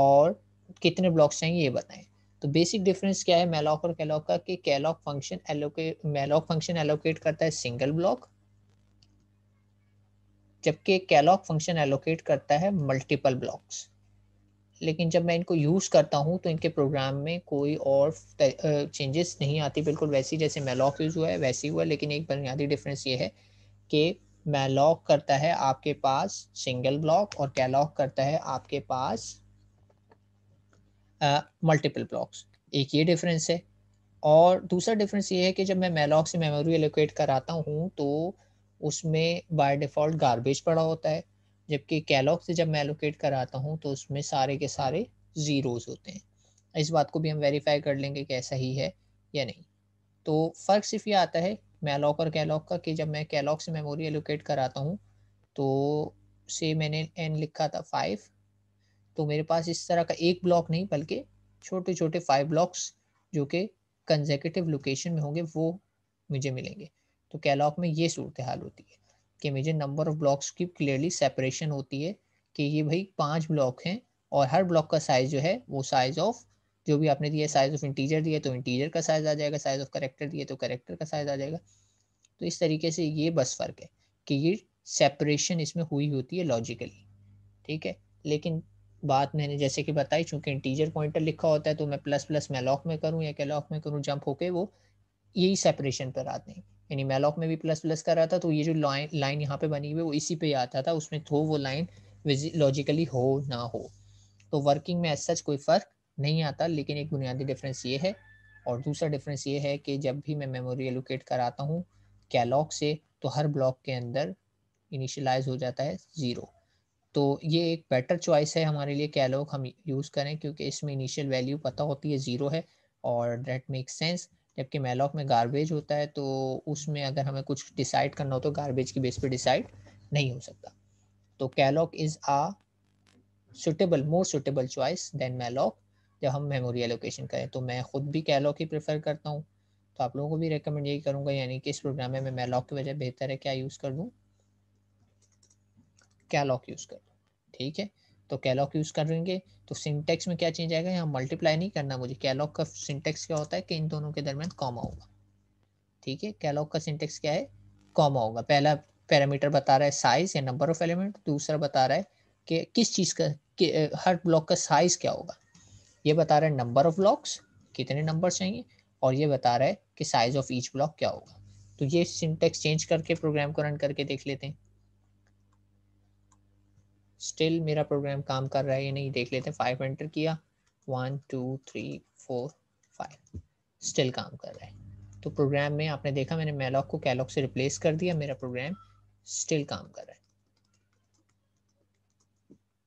और कितने ब्लॉक्स चाहिए ये बताएं तो बेसिक डिफरेंस क्या है मेलॉक और कैलॉक का कि calloc function allocate malloc function allocate करता है सिंगल ब्लॉक जबकि कैलॉक फंक्शन एलोकेट करता है मल्टीपल ब्लॉक्स लेकिन जब मैं इनको यूज़ करता हूँ तो इनके प्रोग्राम में कोई और चेंजेस नहीं आती बिल्कुल वैसी जैसे मेलॉक यूज़ हुआ है वैसी हुआ लेकिन एक बुनियादी डिफरेंस ये है कि मैलॉक करता है आपके पास सिंगल ब्लॉक और कैलॉक करता है आपके पास मल्टीपल ब्लॉक्स एक ये डिफरेंस है और दूसरा डिफरेंस ये है कि जब मैं मैलॉक से मेमोरी एलोकेट कराता हूँ तो उसमें बाय डिफ़ॉल्ट गार्बेज पड़ा होता है जबकि कैलॉक से जब मैं एलोकेट कराता हूँ तो उसमें सारे के सारे ज़ीरोज़ होते हैं इस बात को भी हम वेरीफाई कर लेंगे कि ऐसा ही है या नहीं तो फ़र्क सिर्फ ये आता है मैलॉक और कैलॉक का कि जब मैं कैलॉक से मेमोरी एलोकेट कराता हूँ तो से मैंने एन लिखा था फाइव तो मेरे पास इस तरह का एक ब्लॉक नहीं बल्कि छोटे छोटे फाइव ब्लॉक्स जो कि कंजेकेटिव लोकेशन में होंगे वो मुझे मिलेंगे तो कैलॉक में ये सूरत हाल होती है कि मुझे नंबर ऑफ ब्लॉक्स की क्लियरली सेपरेशन होती है कि ये भाई पांच ब्लॉक हैं और हर ब्लॉक का साइज जो है वो साइज ऑफ जो भी आपने दिया साइज ऑफ इंटीजर दिया तो इंटीजर का साइज आ जाएगा साइज ऑफ करेक्टर दिया तो करेक्टर का साइज आ जाएगा तो इस तरीके से ये बस फ़र्क है कि ये सेपरेशन इसमें हुई होती है लॉजिकली ठीक है लेकिन बात मैंने जैसे कि बताई चूंकि इंटीजर पॉइंटर लिखा होता है तो मैं प्लस प्लस मेलॉक में करूँ या कैलॉक में करूँ जंप होके वो यही सेपरेशन पर आते हैं यानी मेलॉक में भी प्लस प्लस कर रहा था तो ये जो लाइन लाइन यहाँ पे बनी हुई है वो इसी पे आता था उसमें थो तो वो लाइन लॉजिकली हो ना हो तो वर्किंग में एज सच कोई फ़र्क नहीं आता लेकिन एक बुनियादी डिफरेंस ये है और दूसरा डिफरेंस ये है कि जब भी मैं मेमोरी एलोकेट कराता हूँ कैलॉग से तो हर ब्लॉक के अंदर इनिशलाइज हो जाता है ज़ीरो तो ये एक बेटर चॉइस है हमारे लिए कैलॉग हम यूज़ करें क्योंकि इसमें इनिशियल वैल्यू पता होती है ज़ीरो है और डेट मेक सेंस जबकि मेलॉक में गारबेज होता है तो उसमें अगर हमें कुछ डिसाइड करना हो तो गारबेज की बेस पे डिसाइड नहीं हो सकता तो calloc is a suitable more suitable choice than malloc जब हम मेमोरी एलोकेशन करें तो मैं खुद भी कैलॉक ही प्रेफर करता हूँ तो आप लोगों को भी रिकमेंड यही करूँगा यानी कि इस प्रोग्राम में मैं मैलॉक की वजह बेहतर है क्या यूज़ कर दूँ कैलॉक यूज़ कर दूँ ठीक है तो कैलॉक यूज़ करेंगे तो सिंटेक्स में क्या चेंज आएगा यहाँ मल्टीप्लाई नहीं करना मुझे कैलॉक का सिंटेक्स क्या होता है कि इन दोनों के दरमियान कॉमा होगा ठीक है कैलॉक का सिंटेक्स क्या है कॉमा होगा पहला पैरामीटर बता रहा है साइज या नंबर ऑफ एलिमेंट दूसरा बता रहा है कि किस चीज़ का कि हर ब्लॉक का साइज क्या होगा ये बता रहा है नंबर ऑफ ब्लॉक्स कितने नंबर चाहिए और ये बता रहा है कि साइज ऑफ ईच ब्लॉक क्या होगा तो ये सिंटेक्स चेंज करके प्रोग्राम को रन करके देख लेते हैं स्टिल मेरा प्रोग्राम काम कर रहा है या नहीं देख लेते हैं फाइव एंटर किया one two three four five still काम कर रहा है तो प्रोग्राम में आपने देखा मैंने मेलॉक को कैलॉक से रिप्लेस कर दिया मेरा प्रोग्राम स्टिल काम कर रहा है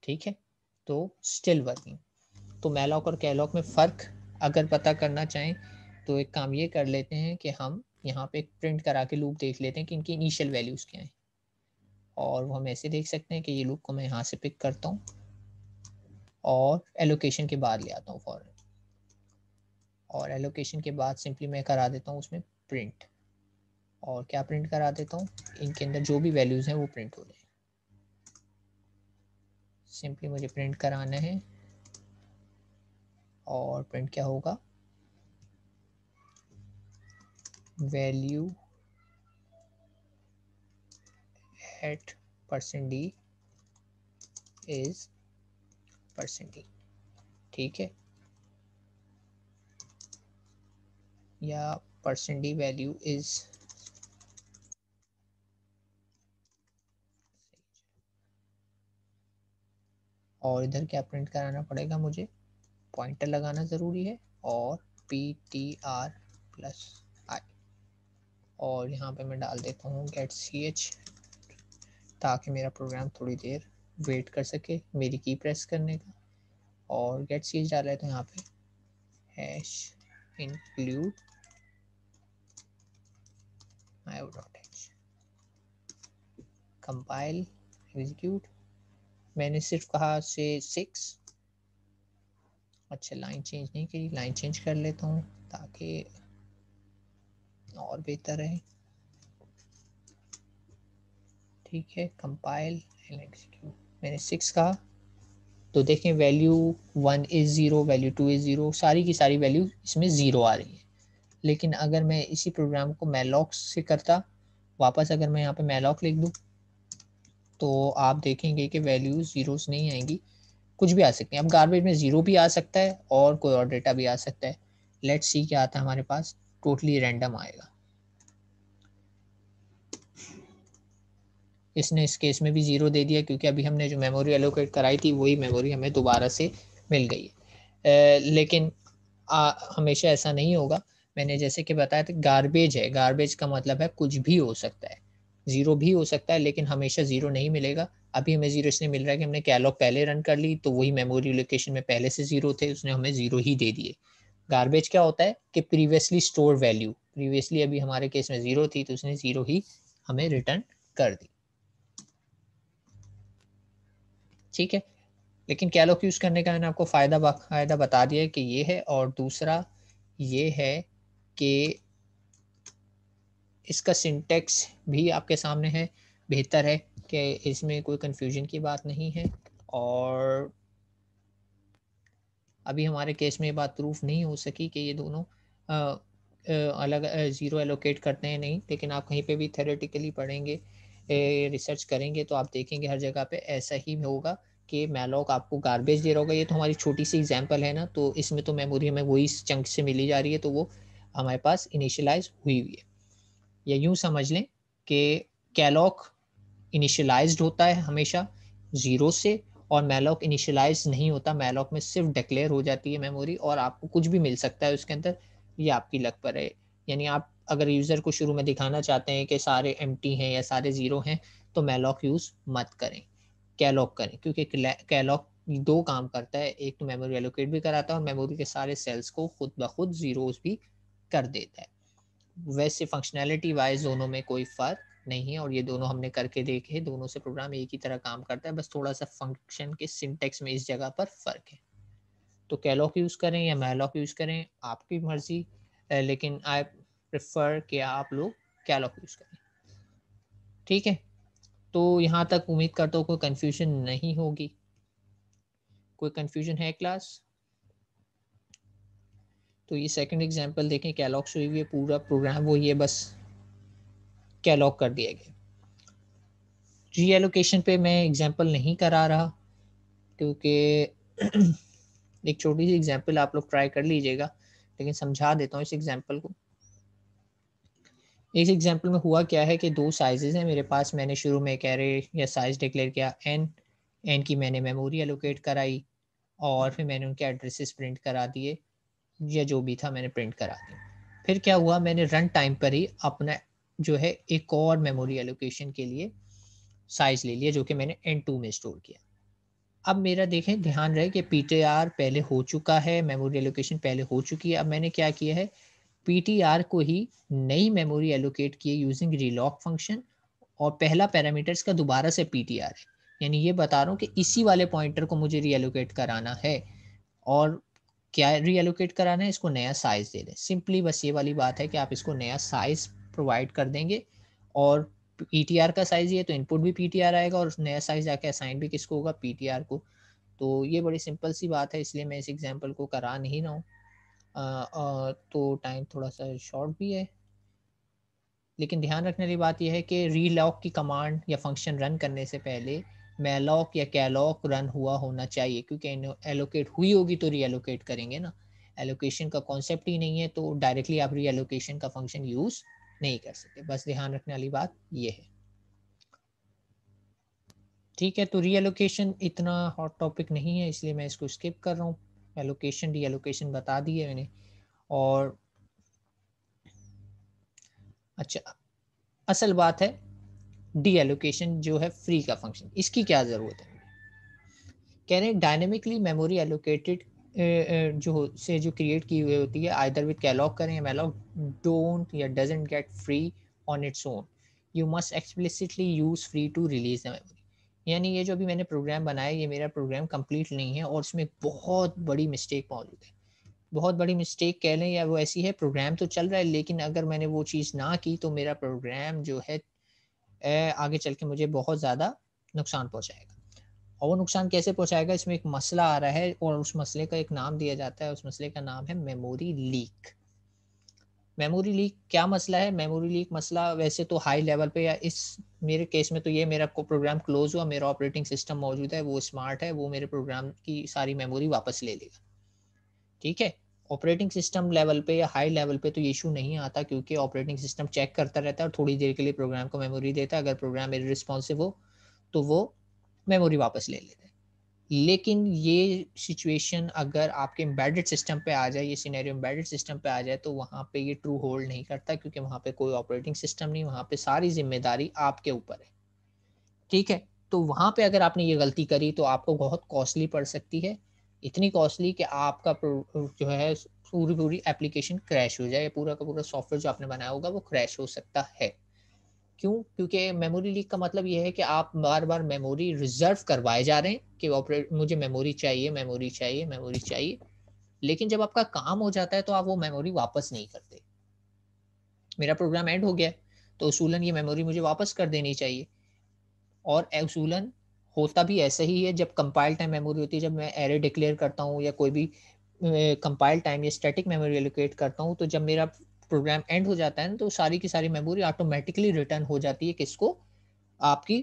ठीक है तो स्टिल वर्किंग तो मैलॉक और कैलॉक में फ़र्क अगर पता करना चाहें तो एक काम ये कर लेते हैं कि हम यहाँ पे प्रिंट करा के लूप देख लेते हैं कि इनकी इनिशियल वैल्यूज़ क्या हैं और वो हम ऐसे देख सकते हैं कि ये लूप को मैं यहाँ से पिक करता हूँ और एलोकेशन के बाद ले आता हूँ फॉरन और एलोकेशन के बाद सिंपली मैं करा देता हूँ उसमें प्रिंट और क्या प्रिंट करा देता हूँ इनके अंदर जो भी वैल्यूज़ हैं वो प्रिंट हो जाए सिंपली मुझे प्रिंट कराना है और प्रिंट क्या होगा value at percent D is percent D ठीक है या परसेंट डी वैल्यू इज और इधर क्या प्रिंट कराना पड़ेगा मुझे पॉइंटर लगाना ज़रूरी है और P T R plus I और यहाँ पे मैं डाल देता हूँ गेट सी एच ताकि मेरा प्रोग्राम थोड़ी देर वेट कर सके मेरी की प्रेस करने का और गेट सी एच डाल रहे तो यहाँ पे hash include I dot H compile execute मैंने सिर्फ कहा से सिक्स अच्छा लाइन चेंज नहीं की लाइन चेंज कर लेता हूँ ताकि और बेहतर है ठीक है कंपाइल एंड मैंने सिक्स का तो देखें value one is zero value two is zero सारी की सारी वैल्यू इसमें ज़ीरो आ रही है लेकिन अगर मैं इसी प्रोग्राम को मैलॉक से करता वापस अगर मैं यहाँ पे मैलॉक लिख दूँ तो आप देखेंगे कि वैल्यू ज़ीरोस नहीं आएंगी कुछ भी आ सकती है अब गार्बेज में ज़ीरो भी आ सकता है और कोई और डेटा भी आ सकता है लेट सी क्या आता है हमारे पास टोटली रेंडम आएगा इसने इस केस में भी ज़ीरो दे दिया क्योंकि अभी हमने जो मेमोरी एलोकेट कराई थी वही मेमोरी हमें दोबारा से मिल गई है लेकिन आ, हमेशा ऐसा नहीं होगा मैंने जैसे कि बताया था गार्बेज है गार्बेज का मतलब है कुछ भी हो सकता है ज़ीरो भी हो सकता है लेकिन हमेशा ज़ीरो नहीं मिलेगा अभी हमें जीरो इसलिए मिल रहा है कि हमने कैलॉग पहले रन कर ली तो वही मेमोरी लोकेशन में पहले से जीरो थे उसने हमें जीरो ही दे दिए गार्बेज क्या होता है कि प्रीवियसली स्टोर वैल्यू प्रीवियसली अभी हमारे केस में जीरो थी तो उसने जीरो ही हमें रिटर्न कर दी ठीक है लेकिन कैलॉग यूज़ करने का मैंने आपको फ़ायदा फायदा बता दिया है कि ये है और दूसरा ये है कि इसका सिंटेक्स भी आपके सामने है बेहतर है कि इसमें कोई कन्फ्यूजन की बात नहीं है और अभी हमारे केस में ये बात प्रूफ नहीं हो सकी कि ये दोनों आ, अलग ज़ीरो एलोकेट करते हैं नहीं लेकिन आप कहीं पे भी थेरेटिकली पढ़ेंगे ए, रिसर्च करेंगे तो आप देखेंगे हर जगह पे ऐसा ही होगा कि मैलॉक आपको गार्बेज दे रहा होगा ये तो हमारी छोटी सी एग्जांपल है ना तो इसमें तो मेमोरी हमें वही चंक से मिली जा रही है तो वो हमारे पास इनिशलाइज हुई हुई है या यूँ समझ लें कि कैलॉक इनिशियलाइज्ड होता है हमेशा ज़ीरो से और मैलॉक इनिशियलाइज नहीं होता मैलॉक में सिर्फ डिक्लेयर हो जाती है मेमोरी और आपको कुछ भी मिल सकता है उसके अंदर ये आपकी लग पर है यानी आप अगर यूज़र को शुरू में दिखाना चाहते हैं कि सारे एम हैं या सारे ज़ीरो हैं तो मैलॉक यूज़ मत करें कैलॉक करें क्योंकि कैलॉक दो काम करता है एक तो मेमोरी एलोकेट भी कराता है और मेमोरी के सारे सेल्स को खुद ब खुद ज़ीरोज भी कर देता है वैसे फंक्शनैलिटी वाइज दोनों में कोई फ़र्क नहीं है और ये दोनों हमने करके देखे दोनों से प्रोग्राम एक ही तरह काम करता है बस थोड़ा सा फंक्शन के सिंटेक्स में इस जगह पर फ़र्क है तो कैलॉक यूज़ करें या मैलॉक यूज़ करें आपकी मर्ज़ी लेकिन आई प्रिफर कि आप लोग कैलॉक यूज़ करें ठीक है तो यहाँ तक उम्मीद करता हूँ कोई कन्फ्यूजन नहीं होगी कोई कन्फ्यूजन है क्लास तो ये सेकंड एग्जांपल देखें कैलॉक्स हुई हुई है पूरा प्रोग्राम वो ये बस कैलॉग कर दिए गए री एलोकेशन पे मैं एग्जाम्पल नहीं करा रहा क्योंकि एक छोटी सी एग्जाम्पल आप लोग ट्राई कर लीजिएगा लेकिन समझा देता हूँ इस एग्जाम्पल को इस एग्जाम्पल में हुआ क्या है कि दो साइजेस हैं मेरे पास मैंने शुरू में कैरे या साइज डिक्लेयर किया एन एन की मैंने मेमोरी एलोकेट कराई और फिर मैंने उनके एड्रेसेस प्रिंट करा दिए या जो भी था मैंने प्रिंट करा दिया फिर क्या हुआ मैंने रन टाइम पर ही अपना जो है एक और मेमोरी एलोकेशन के लिए साइज ले लिया जो कि मैंने एन टू में स्टोर किया अब मेरा देखें ध्यान रहे कि पी पहले हो चुका है मेमोरी एलोकेशन पहले हो चुकी है अब मैंने क्या किया है पी को ही नई मेमोरी एलोकेट किए यूजिंग रीलॉक फंक्शन और पहला पैरामीटर्स का दोबारा से पी है यानी ये बता रहा हूँ कि इसी वाले पॉइंटर को मुझे रीएलोकेट कराना है और क्या रीएलोकेट कराना है इसको नया साइज़ दे दें सिंपली बस ये वाली बात है कि आप इसको नया साइज़ प्रोवाइड कर देंगे और पी का साइज़ ये तो इनपुट भी पी आएगा और नया साइज़ जाके असाइन भी किसको होगा पी को तो ये बड़ी सिंपल सी बात है इसलिए मैं इस एग्जाम्पल को करा नहीं रहा हूँ तो टाइम थोड़ा सा शॉर्ट भी है लेकिन ध्यान रखने वाली बात यह है कि रीलॉक की कमांड या फंक्शन रन करने से पहले मैलॉक या कैलॉक रन हुआ होना चाहिए क्योंकि एलोकेट हुई होगी तो रीएलोकेट करेंगे ना एलोकेशन का कॉन्सेप्ट ही नहीं है तो डायरेक्टली आप रीएलोकेशन का फंक्शन यूज़ नहीं कर सकते बस ध्यान रखने वाली बात ये है ठीक है तो रीएलोकेशन इतना हॉट टॉपिक नहीं है इसलिए मैं इसको स्किप कर रहा हूँ एलोकेशन रीएलोकेशन बता दी है मैंने और अच्छा असल बात है डी एलोकेशन जो है फ्री का फंक्शन इसकी क्या ज़रूरत है कह रहे हैं डायनेमिकली मेमोरी एलोकेटेड जो से जो क्रिएट की हुई होती है आइदर विद कैलॉग करें या डोंट या doesn't get free on its own you must explicitly use free to release the memory यानी ये जो अभी मैंने प्रोग्राम बनाया ये मेरा प्रोग्राम कंप्लीट नहीं है और उसमें बहुत बड़ी मिस्टेक मौजूद है बहुत बड़ी मिस्टेक कह लें या वो ऐसी है प्रोग्राम तो चल रहा है लेकिन अगर मैंने वो चीज़ ना की तो मेरा प्रोग्राम जो है आगे चल के मुझे बहुत ज़्यादा नुकसान पहुँचाएगा और वो नुकसान कैसे पहुंचाएगा इसमें एक मसला आ रहा है और उस मसले का एक नाम दिया जाता है उस मसले का नाम है मेमोरी लीक मेमोरी लीक क्या मसला है मेमोरी लीक मसला वैसे तो हाई लेवल पे या इस मेरे केस में तो ये मेरा प्रोग्राम क्लोज हुआ मेरा ऑपरेटिंग सिस्टम मौजूद है वो स्मार्ट है वो मेरे प्रोग्राम की सारी मेमोरी वापस ले लेगा ठीक है ऑपरेटिंग सिस्टम लेवल पे या हाई लेवल पे तो ये इशू नहीं आता क्योंकि ऑपरेटिंग सिस्टम चेक करता रहता है और थोड़ी देर के लिए प्रोग्राम को मेमोरी देता है अगर प्रोग्राम मेरे रिस्पॉन्सिव हो तो वो मेमोरी वापस ले लेते हैं लेकिन ये सिचुएशन अगर आपके एम्बेडेड सिस्टम पे आ जाए ये सीनेरियो एम्बेडेड सिस्टम पे आ जाए तो वहाँ पे ये ट्रू होल्ड नहीं करता क्योंकि वहाँ पे कोई ऑपरेटिंग सिस्टम नहीं वहाँ पे सारी जिम्मेदारी आपके ऊपर है ठीक है तो वहाँ पे अगर आपने ये गलती करी तो आपको बहुत कॉस्टली पड़ सकती है इतनी कॉस्टली कि आपका जो है पूरी पूरी एप्लीकेशन क्रैश हो जाए पूरा का पूरा सॉफ्टवेयर जो आपने बनाया होगा वो क्रैश हो सकता है क्यों क्योंकि मेमोरी लीक का मतलब ये है कि आप बार बार मेमोरी रिजर्व करवाए जा रहे हैं कि ऑपरेट मुझे मेमोरी चाहिए मेमोरी चाहिए मेमोरी चाहिए लेकिन जब आपका काम हो जाता है तो आप वो मेमोरी वापस नहीं करते मेरा प्रोग्राम एंड हो गया तो उसूलन ये मेमोरी मुझे वापस कर देनी चाहिए और उसूलन होता भी ऐसे ही है जब कंपाइल टाइम मेमोरी होती है जब मैं एरे डिक्लेयर करता हूँ या कोई भी कंपाइल टाइम या स्टैटिक मेमोरी एलोकेट करता हूँ तो जब मेरा प्रोग्राम एंड हो जाता है ना तो सारी की सारी मेमोरी ऑटोमेटिकली रिटर्न हो जाती है किसको आपकी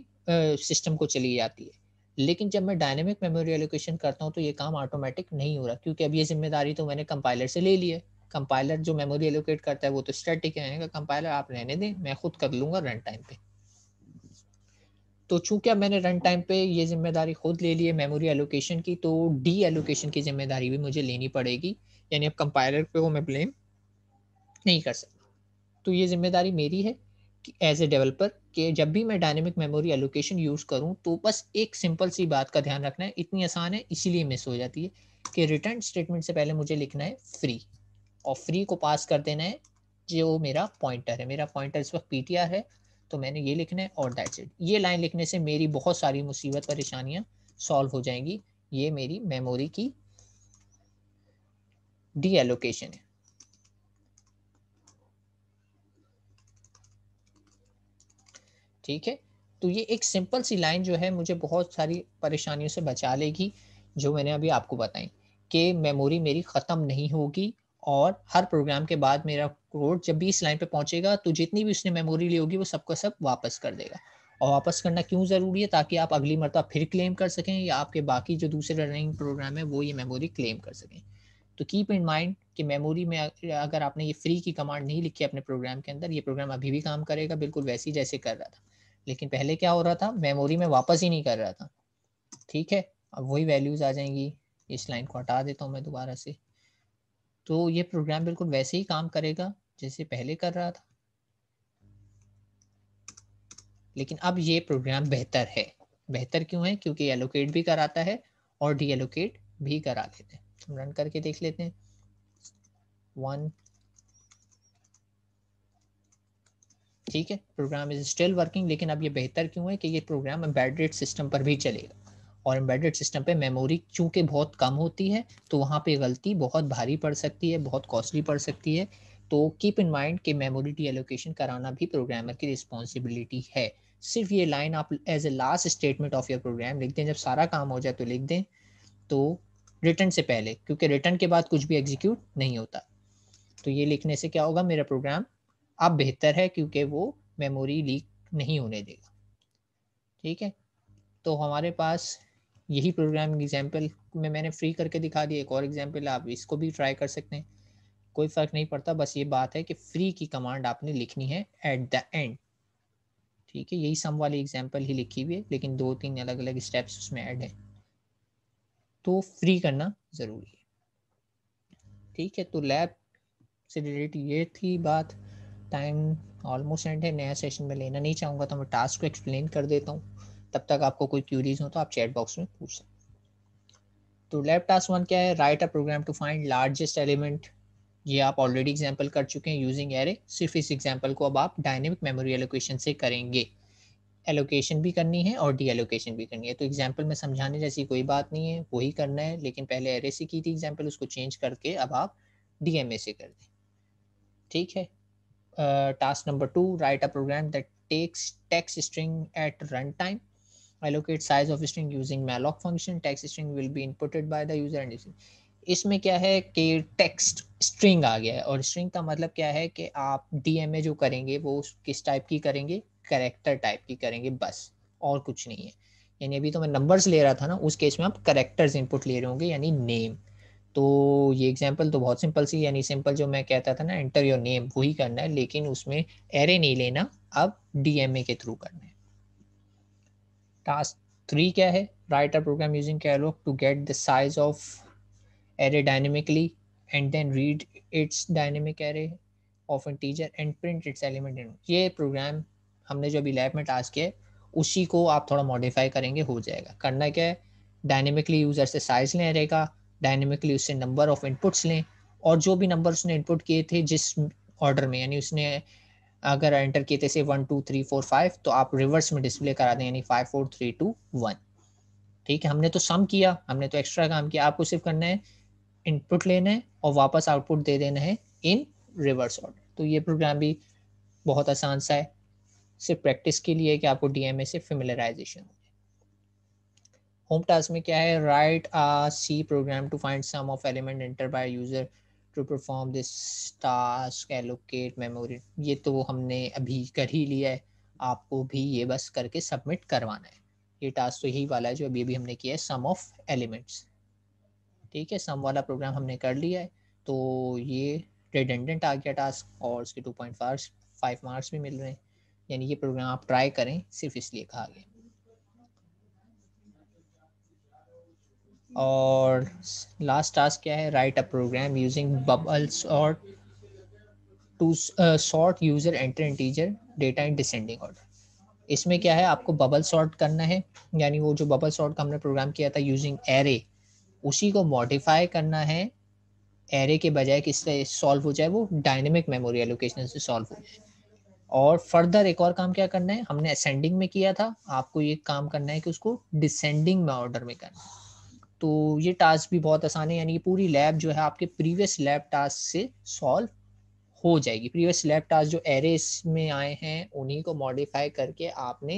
सिस्टम को चली जाती है लेकिन जब मैं डायनेमिक मेमोरी एलोकेशन करता हूँ तो ये काम ऑटोमेटिक नहीं हो रहा क्योंकि अब ये जिम्मेदारी तो मैंने कंपाइलर से ले ली है कंपाइलर जो मेमोरी एलोकेट करता है वो तो स्टैटिक रहेगा कंपाइलर आप रहने दें मैं खुद कर लूंगा रन टाइम पे तो चूंकि अब मैंने रन टाइम पे ये जिम्मेदारी खुद ले ली है मेमोरी एलोकेशन की तो डी एलोकेशन की जिम्मेदारी भी मुझे लेनी पड़ेगी यानी अब कंपाइलर पे हो मैं ब्लेम नहीं कर सकता तो ये जिम्मेदारी मेरी है कि एज ए डेवलपर कि जब भी मैं डायनेमिक मेमोरी एलोकेशन यूज़ करूँ तो बस एक सिंपल सी बात का ध्यान रखना है इतनी आसान है इसीलिए मिस हो जाती है कि रिटर्न स्टेटमेंट से पहले मुझे लिखना है फ्री और फ्री को पास कर देना है जो मेरा पॉइंटर है मेरा पॉइंटर इस वक्त पी है तो मैंने ये लिखना है और दैट्स इट ये लाइन लिखने से मेरी बहुत सारी मुसीबत परेशानियाँ सॉल्व हो जाएंगी ये मेरी मेमोरी की डी एलोकेशन है ठीक है तो ये एक सिंपल सी लाइन जो है मुझे बहुत सारी परेशानियों से बचा लेगी जो मैंने अभी आपको बताई कि मेमोरी मेरी ख़त्म नहीं होगी और हर प्रोग्राम के बाद मेरा कोड जब भी इस लाइन पे पहुंचेगा तो जितनी भी उसने मेमोरी ली होगी वो सबका सब वापस कर देगा और वापस करना क्यों ज़रूरी है ताकि आप अगली मरतबा फिर क्लेम कर सकें या आपके बाकी जो दूसरे रनिंग प्रोग्राम है वो ये मेमोरी क्लेम कर सकें तो कीप इन माइंड कि मेमोरी में अगर आपने ये फ्री की कमांड नहीं लिखी अपने प्रोग्राम के अंदर ये प्रोग्राम अभी भी काम करेगा बिल्कुल वैसे ही जैसे कर रहा था लेकिन पहले क्या हो रहा था मेमोरी में वापस ही नहीं कर रहा था ठीक है अब वही वैल्यूज़ आ जाएंगी इस लाइन को हटा देता हूँ मैं दोबारा से तो ये प्रोग्राम बिल्कुल वैसे ही काम करेगा जैसे पहले कर रहा था लेकिन अब ये प्रोग्राम बेहतर है बेहतर क्यों है क्योंकि एलोकेट भी कराता है और डी एलोकेट भी करा लेते हैं हम रन करके देख लेते हैं one ठीक है प्रोग्राम इज स्टिल वर्किंग लेकिन अब ये बेहतर क्यों है कि ये प्रोग्राम एम्बेडेड सिस्टम पर भी चलेगा और एम्बेडेड सिस्टम पे मेमोरी चूंकि बहुत कम होती है तो वहाँ पे गलती बहुत भारी पड़ सकती है बहुत कॉस्टली पड़ सकती है तो कीप इन माइंड कि मेमोरी डी एलोकेशन कराना भी प्रोग्रामर की रिस्पॉन्सिबिलिटी है सिर्फ ये लाइन आप as a last statement of your program लिख दें जब सारा काम हो जाए तो लिख दें तो रिटर्न से पहले क्योंकि रिटर्न के बाद कुछ भी एग्जीक्यूट नहीं होता तो ये लिखने से क्या होगा मेरा प्रोग्राम अब बेहतर है क्योंकि वो मेमोरी लीक नहीं होने देगा ठीक है तो हमारे पास यही प्रोग्राम एग्जाम्पल में मैंने फ्री करके दिखा दिया एक और एग्जाम्पल आप इसको भी ट्राई कर सकते हैं कोई फ़र्क नहीं पड़ता बस ये बात है कि फ्री की कमांड आपने लिखनी है एट द एंड ठीक है यही सम वाली एग्जाम्पल ही लिखी हुई है लेकिन दो तीन अलग अलग स्टेप्स उसमें ऐड है तो फ्री करना ज़रूरी है ठीक है तो लैब से रिलेटेड ये थी बात टाइम ऑलमोस्ट एंड है नया सेशन में लेना नहीं चाहूँगा तो मैं टास्क को एक्सप्लेन कर देता हूँ तब तक आपको कोई क्यूरीज हो तो आप चैट बॉक्स में पूछ सकते तो लैब टास्क वन क्या है write a program to find largest element ये आप ऑलरेडी एग्जाम्पल कर चुके हैं यूजिंग एरे सिर्फ इस एग्जाम्पल को अब आप डायनेमिक मेमोरी एलोकेशन से करेंगे एलोकेशन भी करनी है और डी एलोकेशन भी करनी है तो एग्जाम्पल में समझाने जैसी कोई बात नहीं है वही करना है लेकिन पहले एरे से की थी एग्जाम्पल उसको चेंज करके अब आप डी से कर दें ठीक है task number two write a program that takes takes text string at runtime allocate size of string using malloc function text string will be inputted by the user and इसमें क्या है कि टेक्स्ट स्ट्रिंग आ गया है और string का मतलब क्या है कि आप डीएमए जो करेंगे वो किस टाइप की करेंगे करेक्टर टाइप की करेंगे बस और कुछ नहीं है यानी अभी तो मैं नंबर्स ले रहा था ना उस केस में आप करेक्टर्स इनपुट ले रहे होंगे यानी नेम तो ये एग्जाम्पल तो बहुत सिंपल सी यानी सिंपल जो मैं कहता था ना एंटर योर नेम वही करना है लेकिन उसमें एरे नहीं लेना अब डीएमए के थ्रू करना है टास्क थ्री क्या है write a program using calloc to get the size of array dynamically and then read its dynamic array of integer and print its element in ये प्रोग्राम हमने जो अभी लैब में टास्क किया उसी को आप थोड़ा मॉडिफाई करेंगे हो जाएगा करना क्या है डायनेमिकली यूज़र से साइज लें रहेगा डायनेमिकली उससे नंबर ऑफ इनपुट्स लें और जो भी नंबर उसने इनपुट किए थे जिस ऑर्डर में यानी उसने अगर एंटर किए थे से one two three four five तो आप रिवर्स में डिस्प्ले करा दें यानी five four three two one ठीक है हमने तो सम किया हमने तो एक्स्ट्रा काम किया आपको सिर्फ करना है इनपुट लेना है और वापस आउटपुट दे देना है इन रिवर्स ऑर्डर तो ये प्रोग्राम भी बहुत आसान सा है सिर्फ प्रैक्टिस के लिए कि आपको डी से फेमिलराइजेशन हो होम टास्क में क्या है write a C program to find sum of element enter by user to perform this task allocate memory ये तो हमने अभी कर ही लिया है आपको भी ये बस करके सबमिट करवाना है ये टास्क तो यही वाला है जो अभी अभी हमने किया है सम ऑफ एलिमेंट्स ठीक है सम वाला प्रोग्राम हमने कर लिया है तो ये रेडेंडेंट आ गया टास्क और उसके टू पॉइंट फाइव मार्क्स भी मिल रहे हैं यानी ये प्रोग्राम आप ट्राई करें सिर्फ इसलिए कहा गया और लास्ट टास्क क्या है write a program using bubble or to sort user enter integer data in descending order इसमें क्या है आपको बबल सॉर्ट करना है यानी वो जो बबल सॉर्ट का हमने प्रोग्राम किया था यूजिंग एरे उसी को मॉडिफाई करना है एरे के बजाय किससे सॉल्व हो जाए वो डायनेमिक मेमोरी एलोकेशन से सॉल्व हो जाए और फर्दर एक और काम क्या करना है हमने असेंडिंग में किया था आपको ये काम करना है कि उसको डिसेंडिंग में ऑर्डर में करना है तो ये टास्क भी बहुत आसान है यानी पूरी लैब जो है आपके प्रीवियस लैब टास्क से सॉल्व हो जाएगी प्रीवियस लैब टास्क जो एरेस में आए हैं उन्हीं को मॉडिफाई करके आपने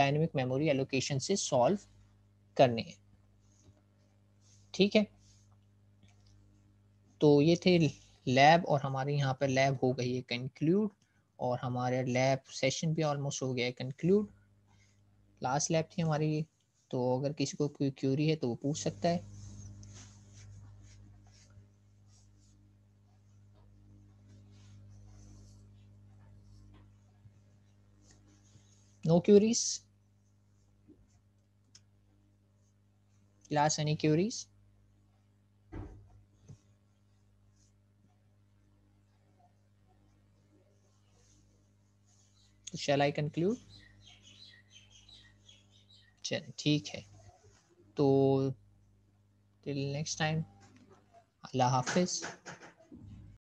डायनेमिक मेमोरी एलोकेशन से सॉल्व करने हैं ठीक है तो ये थे लैब और हमारे यहाँ पर लैब हो गई है कंक्लूड और हमारे लैब सेशन भी ऑलमोस्ट हो गया है कंक्लूड लास्ट लैब थी हमारी तो अगर किसी को कोई क्यूरी है तो वो पूछ सकता है no queries class any queries shall I conclude? चल ठीक है तो टिल नेक्स्ट टाइम अल्लाह हाफिज़